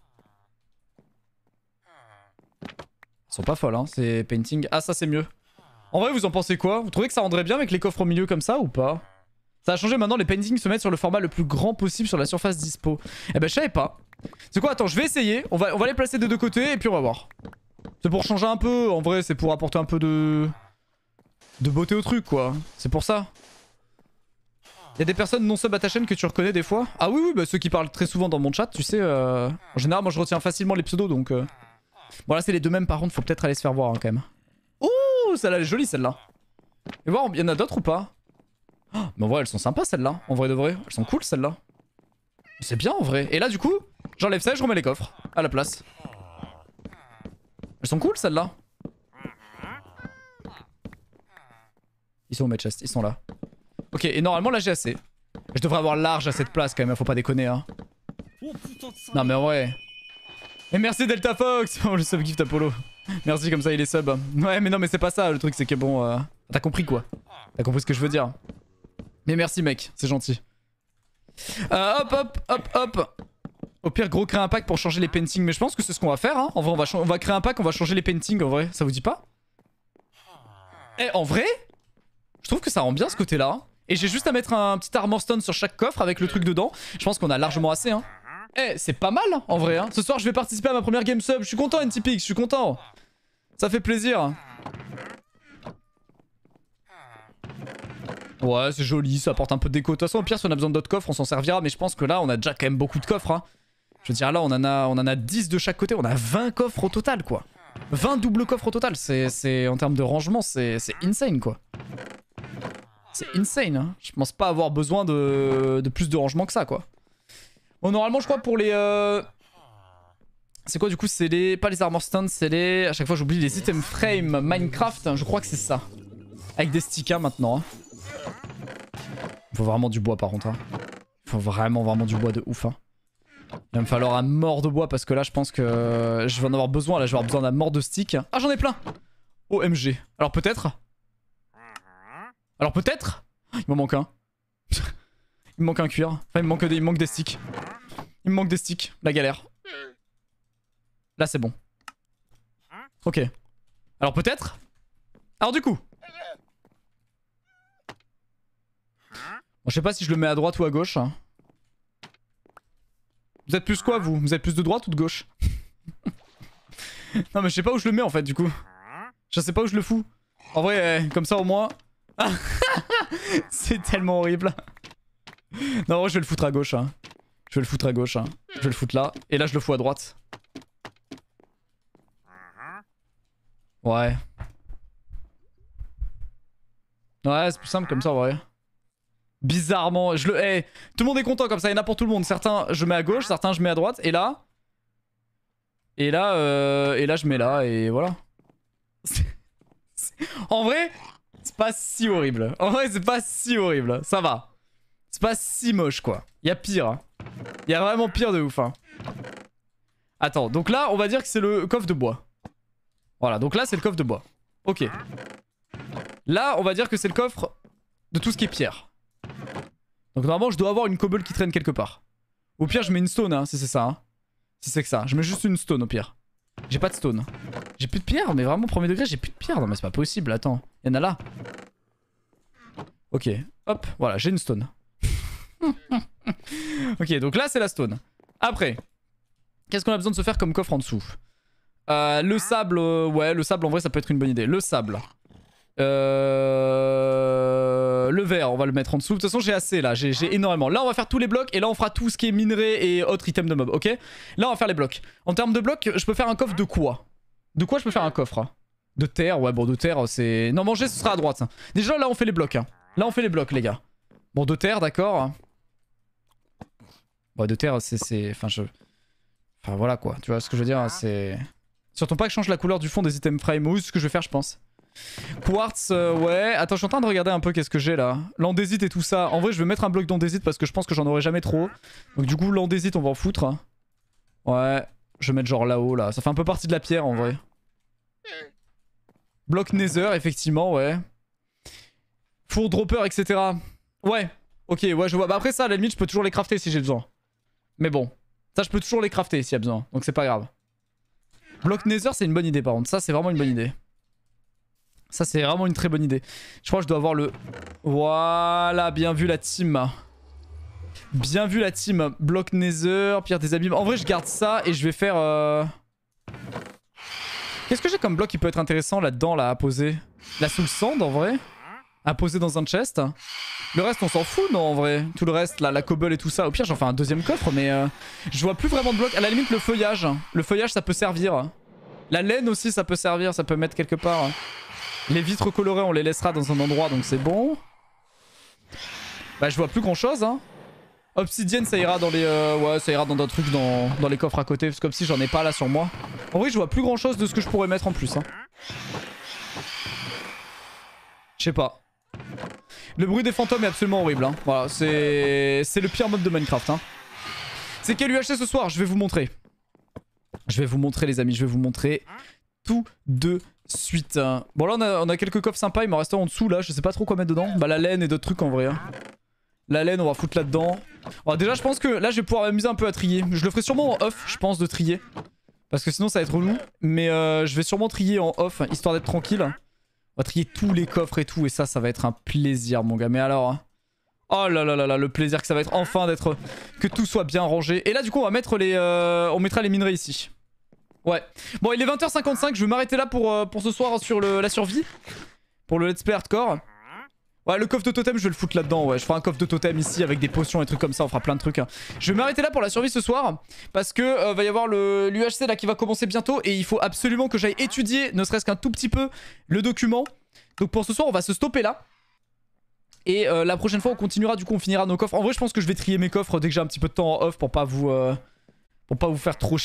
Ils sont pas folles, hein, ces paintings. Ah, ça, c'est mieux. En vrai, vous en pensez quoi Vous trouvez que ça rendrait bien avec les coffres au milieu comme ça ou pas Ça a changé maintenant, les paintings se mettent sur le format le plus grand possible sur la surface dispo. Eh ben, je savais pas. C'est quoi Attends, je vais essayer. On va, on va les placer de deux côtés et puis on va voir. C'est pour changer un peu. En vrai, c'est pour apporter un peu de... De beauté au truc, quoi. C'est pour ça y des personnes non sub à ta chaîne que tu reconnais des fois Ah oui, oui, bah ceux qui parlent très souvent dans mon chat, tu sais. Euh, en général, moi je retiens facilement les pseudos donc. Euh. Bon, là c'est les deux mêmes par contre, faut peut-être aller se faire voir hein, quand même. Ouh, celle-là elle est jolie celle-là. Et voir, il y en a d'autres ou pas ah, Mais en vrai, elles sont sympas celles-là, en vrai de vrai. Elles sont cool celles-là. C'est bien en vrai. Et là du coup, j'enlève ça et je remets les coffres à la place. Elles sont cool celles-là. Ils sont au mes chest, ils sont là. Ok, et normalement là j'ai assez. Je devrais avoir large à cette place quand même, hein, faut pas déconner hein. Non mais ouais Et merci Delta Fox Oh le subgift Apollo. Merci comme ça il est sub. Ouais mais non mais c'est pas ça, le truc c'est que bon... Euh, t'as compris quoi T'as compris ce que je veux dire. Mais merci mec, c'est gentil. Euh, hop hop hop hop au pire, gros, créer un pack pour changer les paintings. Mais je pense que c'est ce qu'on va faire. Hein. En vrai, on va, on va créer un pack, on va changer les paintings. En vrai, ça vous dit pas Eh, en vrai Je trouve que ça rend bien ce côté-là. Et j'ai juste à mettre un petit armor stone sur chaque coffre avec le truc dedans. Je pense qu'on a largement assez. Hein. Eh, c'est pas mal en vrai. Hein. Ce soir, je vais participer à ma première game sub. Je suis content, NTPX, je suis content. Ça fait plaisir. Ouais, c'est joli, ça apporte un peu de déco. De toute façon, au si on a besoin d'autres coffres, on s'en servira. Mais je pense que là, on a déjà quand même beaucoup de coffres. Hein. Je veux dire, là, on en, a, on en a 10 de chaque côté. On a 20 coffres au total, quoi. 20 doubles coffres au total. C'est, En termes de rangement, c'est insane, quoi. C'est insane. Hein. Je pense pas avoir besoin de, plus de rangement que ça, quoi. Bon, normalement, je crois pour les... Euh, c'est quoi, du coup C'est les... Pas les armor stands, c'est les... À chaque fois, j'oublie les item frame Minecraft. Hein, je crois que c'est ça. Avec des sticks, hein, maintenant. Il Faut vraiment du bois, par contre. Il Faut vraiment, vraiment du bois de ouf, Il va me falloir un mort de bois parce que là je pense que je vais en avoir besoin. Là je vais avoir besoin d'un mort de stick. Ah j'en ai plein OMG. Alors peut-être alors peut-être Il m'en manque un. il me manque un cuir. Enfin, il me manque des, il manque des sticks. Il me manque des sticks. La galère. Là, c'est bon. Ok. Alors peut-être Alors du coup... je sais pas si je le mets à droite ou à gauche. Hein. Vous êtes plus quoi, vous Vous êtes plus de droite ou de gauche Non, mais je sais pas où je le mets, en fait, du coup. Je sais pas où je le fous. En vrai, eh, comme ça, au moins... c'est tellement horrible. Non, je vais le foutre à gauche. Hein. Je vais le foutre à gauche. Hein. Je vais le foutre là. Et là, je le fous à droite. Ouais. Ouais, c'est plus simple comme ça, vrai Bizarrement, je le... Hey, tout le monde est content comme ça, il y en a pour tout le monde. Certains, je mets à gauche, certains, je mets à droite. Et là... Et là, euh, et là, je mets là, et voilà. en vrai, pas si horrible. En vrai, c'est pas si horrible. Ça va. C'est pas si moche, quoi. Il y a pire. Il hein. y a vraiment pire de ouf. Hein. Attends, donc là, on va dire que c'est le coffre de bois. Voilà, donc là, c'est le coffre de bois. Ok. Là, on va dire que c'est le coffre de tout ce qui est pierre. Donc normalement, je dois avoir une cobble qui traîne quelque part. Au pire, je mets une stone, hein, si c'est ça. Si c'est que ça. Je mets juste une stone, au pire. J'ai pas de stone. J'ai plus de pierre, mais vraiment, premier degré, j'ai plus de pierre. Non, mais c'est pas possible, attends. Il y en a là. Ok, hop, voilà, j'ai une stone. ok, donc là, c'est la stone. Après, qu'est-ce qu'on a besoin de se faire comme coffre en dessous euh, Le sable, euh, ouais, le sable, en vrai, ça peut être une bonne idée. Le sable. Euh, le verre, on va le mettre en dessous. De toute façon, j'ai assez là, j'ai énormément. Là, on va faire tous les blocs et là, on fera tout ce qui est minerai et autres items de mob, ok Là, on va faire les blocs. En termes de blocs, je peux faire un coffre de quoi de quoi je peux faire un coffre hein De terre, ouais bon de terre c'est... Non manger ce sera à droite. Hein. Déjà là on fait les blocs. Hein. Là on fait les blocs les gars. Bon de terre d'accord. Bon de terre c'est... Enfin je... Enfin voilà quoi, tu vois ce que je veux dire c'est... pas que je change la couleur du fond des items frame. ou ce que je vais faire je pense. Quartz, euh, ouais. Attends, je suis en train de regarder un peu qu'est-ce que j'ai là. L'andésite et tout ça. En vrai, je vais mettre un bloc d'andésite parce que je pense que j'en aurai jamais trop. Donc du coup, l'andésite, on va en foutre. Ouais. Je vais mettre genre là-haut là. Ça fait un peu partie de la pierre en vrai. Block Nether, effectivement, ouais. Four dropper, etc. Ouais, ok, ouais, je vois. Bah après ça, à la limite, je peux toujours les crafter si j'ai besoin. Mais bon, ça, je peux toujours les crafter s'il y a besoin. Donc c'est pas grave. Bloc Nether, c'est une bonne idée par contre. Ça, c'est vraiment une bonne idée. Ça, c'est vraiment une très bonne idée. Je crois que je dois avoir le... Voilà, bien vu la team. Bien vu la team. Bloc Nether, Pierre des Abîmes. En vrai, je garde ça et je vais faire... Euh, Qu'est-ce que j'ai comme bloc qui peut être intéressant là-dedans, là, à poser La sous sand, en vrai À poser dans un chest Le reste, on s'en fout, non, en vrai Tout le reste, là, la cobble et tout ça. Au pire, j'en fais un deuxième coffre, mais... Euh, je vois plus vraiment de bloc. À la limite, le feuillage. Le feuillage, ça peut servir. La laine aussi, ça peut servir. Ça peut mettre quelque part. Les vitres colorées, on les laissera dans un endroit, donc c'est bon. Bah, je vois plus grand-chose, hein. Obsidienne, ça ira dans les... Euh, ouais, ça ira dans d'autres trucs dans, dans, les coffres à côté. Parce que comme si j'en ai pas là sur moi. En vrai, je vois plus grand chose de ce que je pourrais mettre en plus. Hein. Je sais pas. Le bruit des fantômes est absolument horrible. Hein. Voilà, c'est C'est le pire mode de Minecraft. Hein. C'est quel UHC ce soir Je vais vous montrer. Je vais vous montrer, les amis. Je vais vous montrer tout de suite. Hein. Bon, là, on a, quelques coffres sympas. Il m'en reste en dessous, là. Je sais pas trop quoi mettre dedans. Bah, la laine et d'autres trucs, en vrai. La laine, on va foutre là-dedans. Ah, déjà, je pense que là, je vais pouvoir m'amuser un peu à trier. Je le ferai sûrement en off, je pense, de trier. Parce que sinon, ça va être relou. Mais euh, je vais sûrement trier en off, histoire d'être tranquille. On va trier tous les coffres et tout. Et ça, ça va être un plaisir, mon gars. Mais alors... Hein. Oh là là là là, le plaisir que ça va être enfin d'être... Que tout soit bien rangé. Et là, du coup, on va mettre les... Euh, on mettra les minerais ici. Ouais. Bon, il est 20h55. Je vais m'arrêter là pour, euh, pour ce soir sur la survie. Pour le Let's Play Hardcore. Ouais, le coffre de totem, je vais le foutre là-dedans. Ouais, je ferai un coffre de totem ici avec des potions et trucs comme ça. On fera plein de trucs. Hein. Je vais m'arrêter là pour la survie ce soir. Parce que euh, va y avoir l'UHC là qui va commencer bientôt. Et il faut absolument que j'aille étudier, ne serait-ce qu'un tout petit peu, le document. Donc pour ce soir, on va se stopper là. Et euh, la prochaine fois, on continuera. Du coup, on finira nos coffres. En vrai, je pense que je vais trier mes coffres dès que j'ai un petit peu de temps en off pour pas vous, euh, pour pas vous faire trop chier.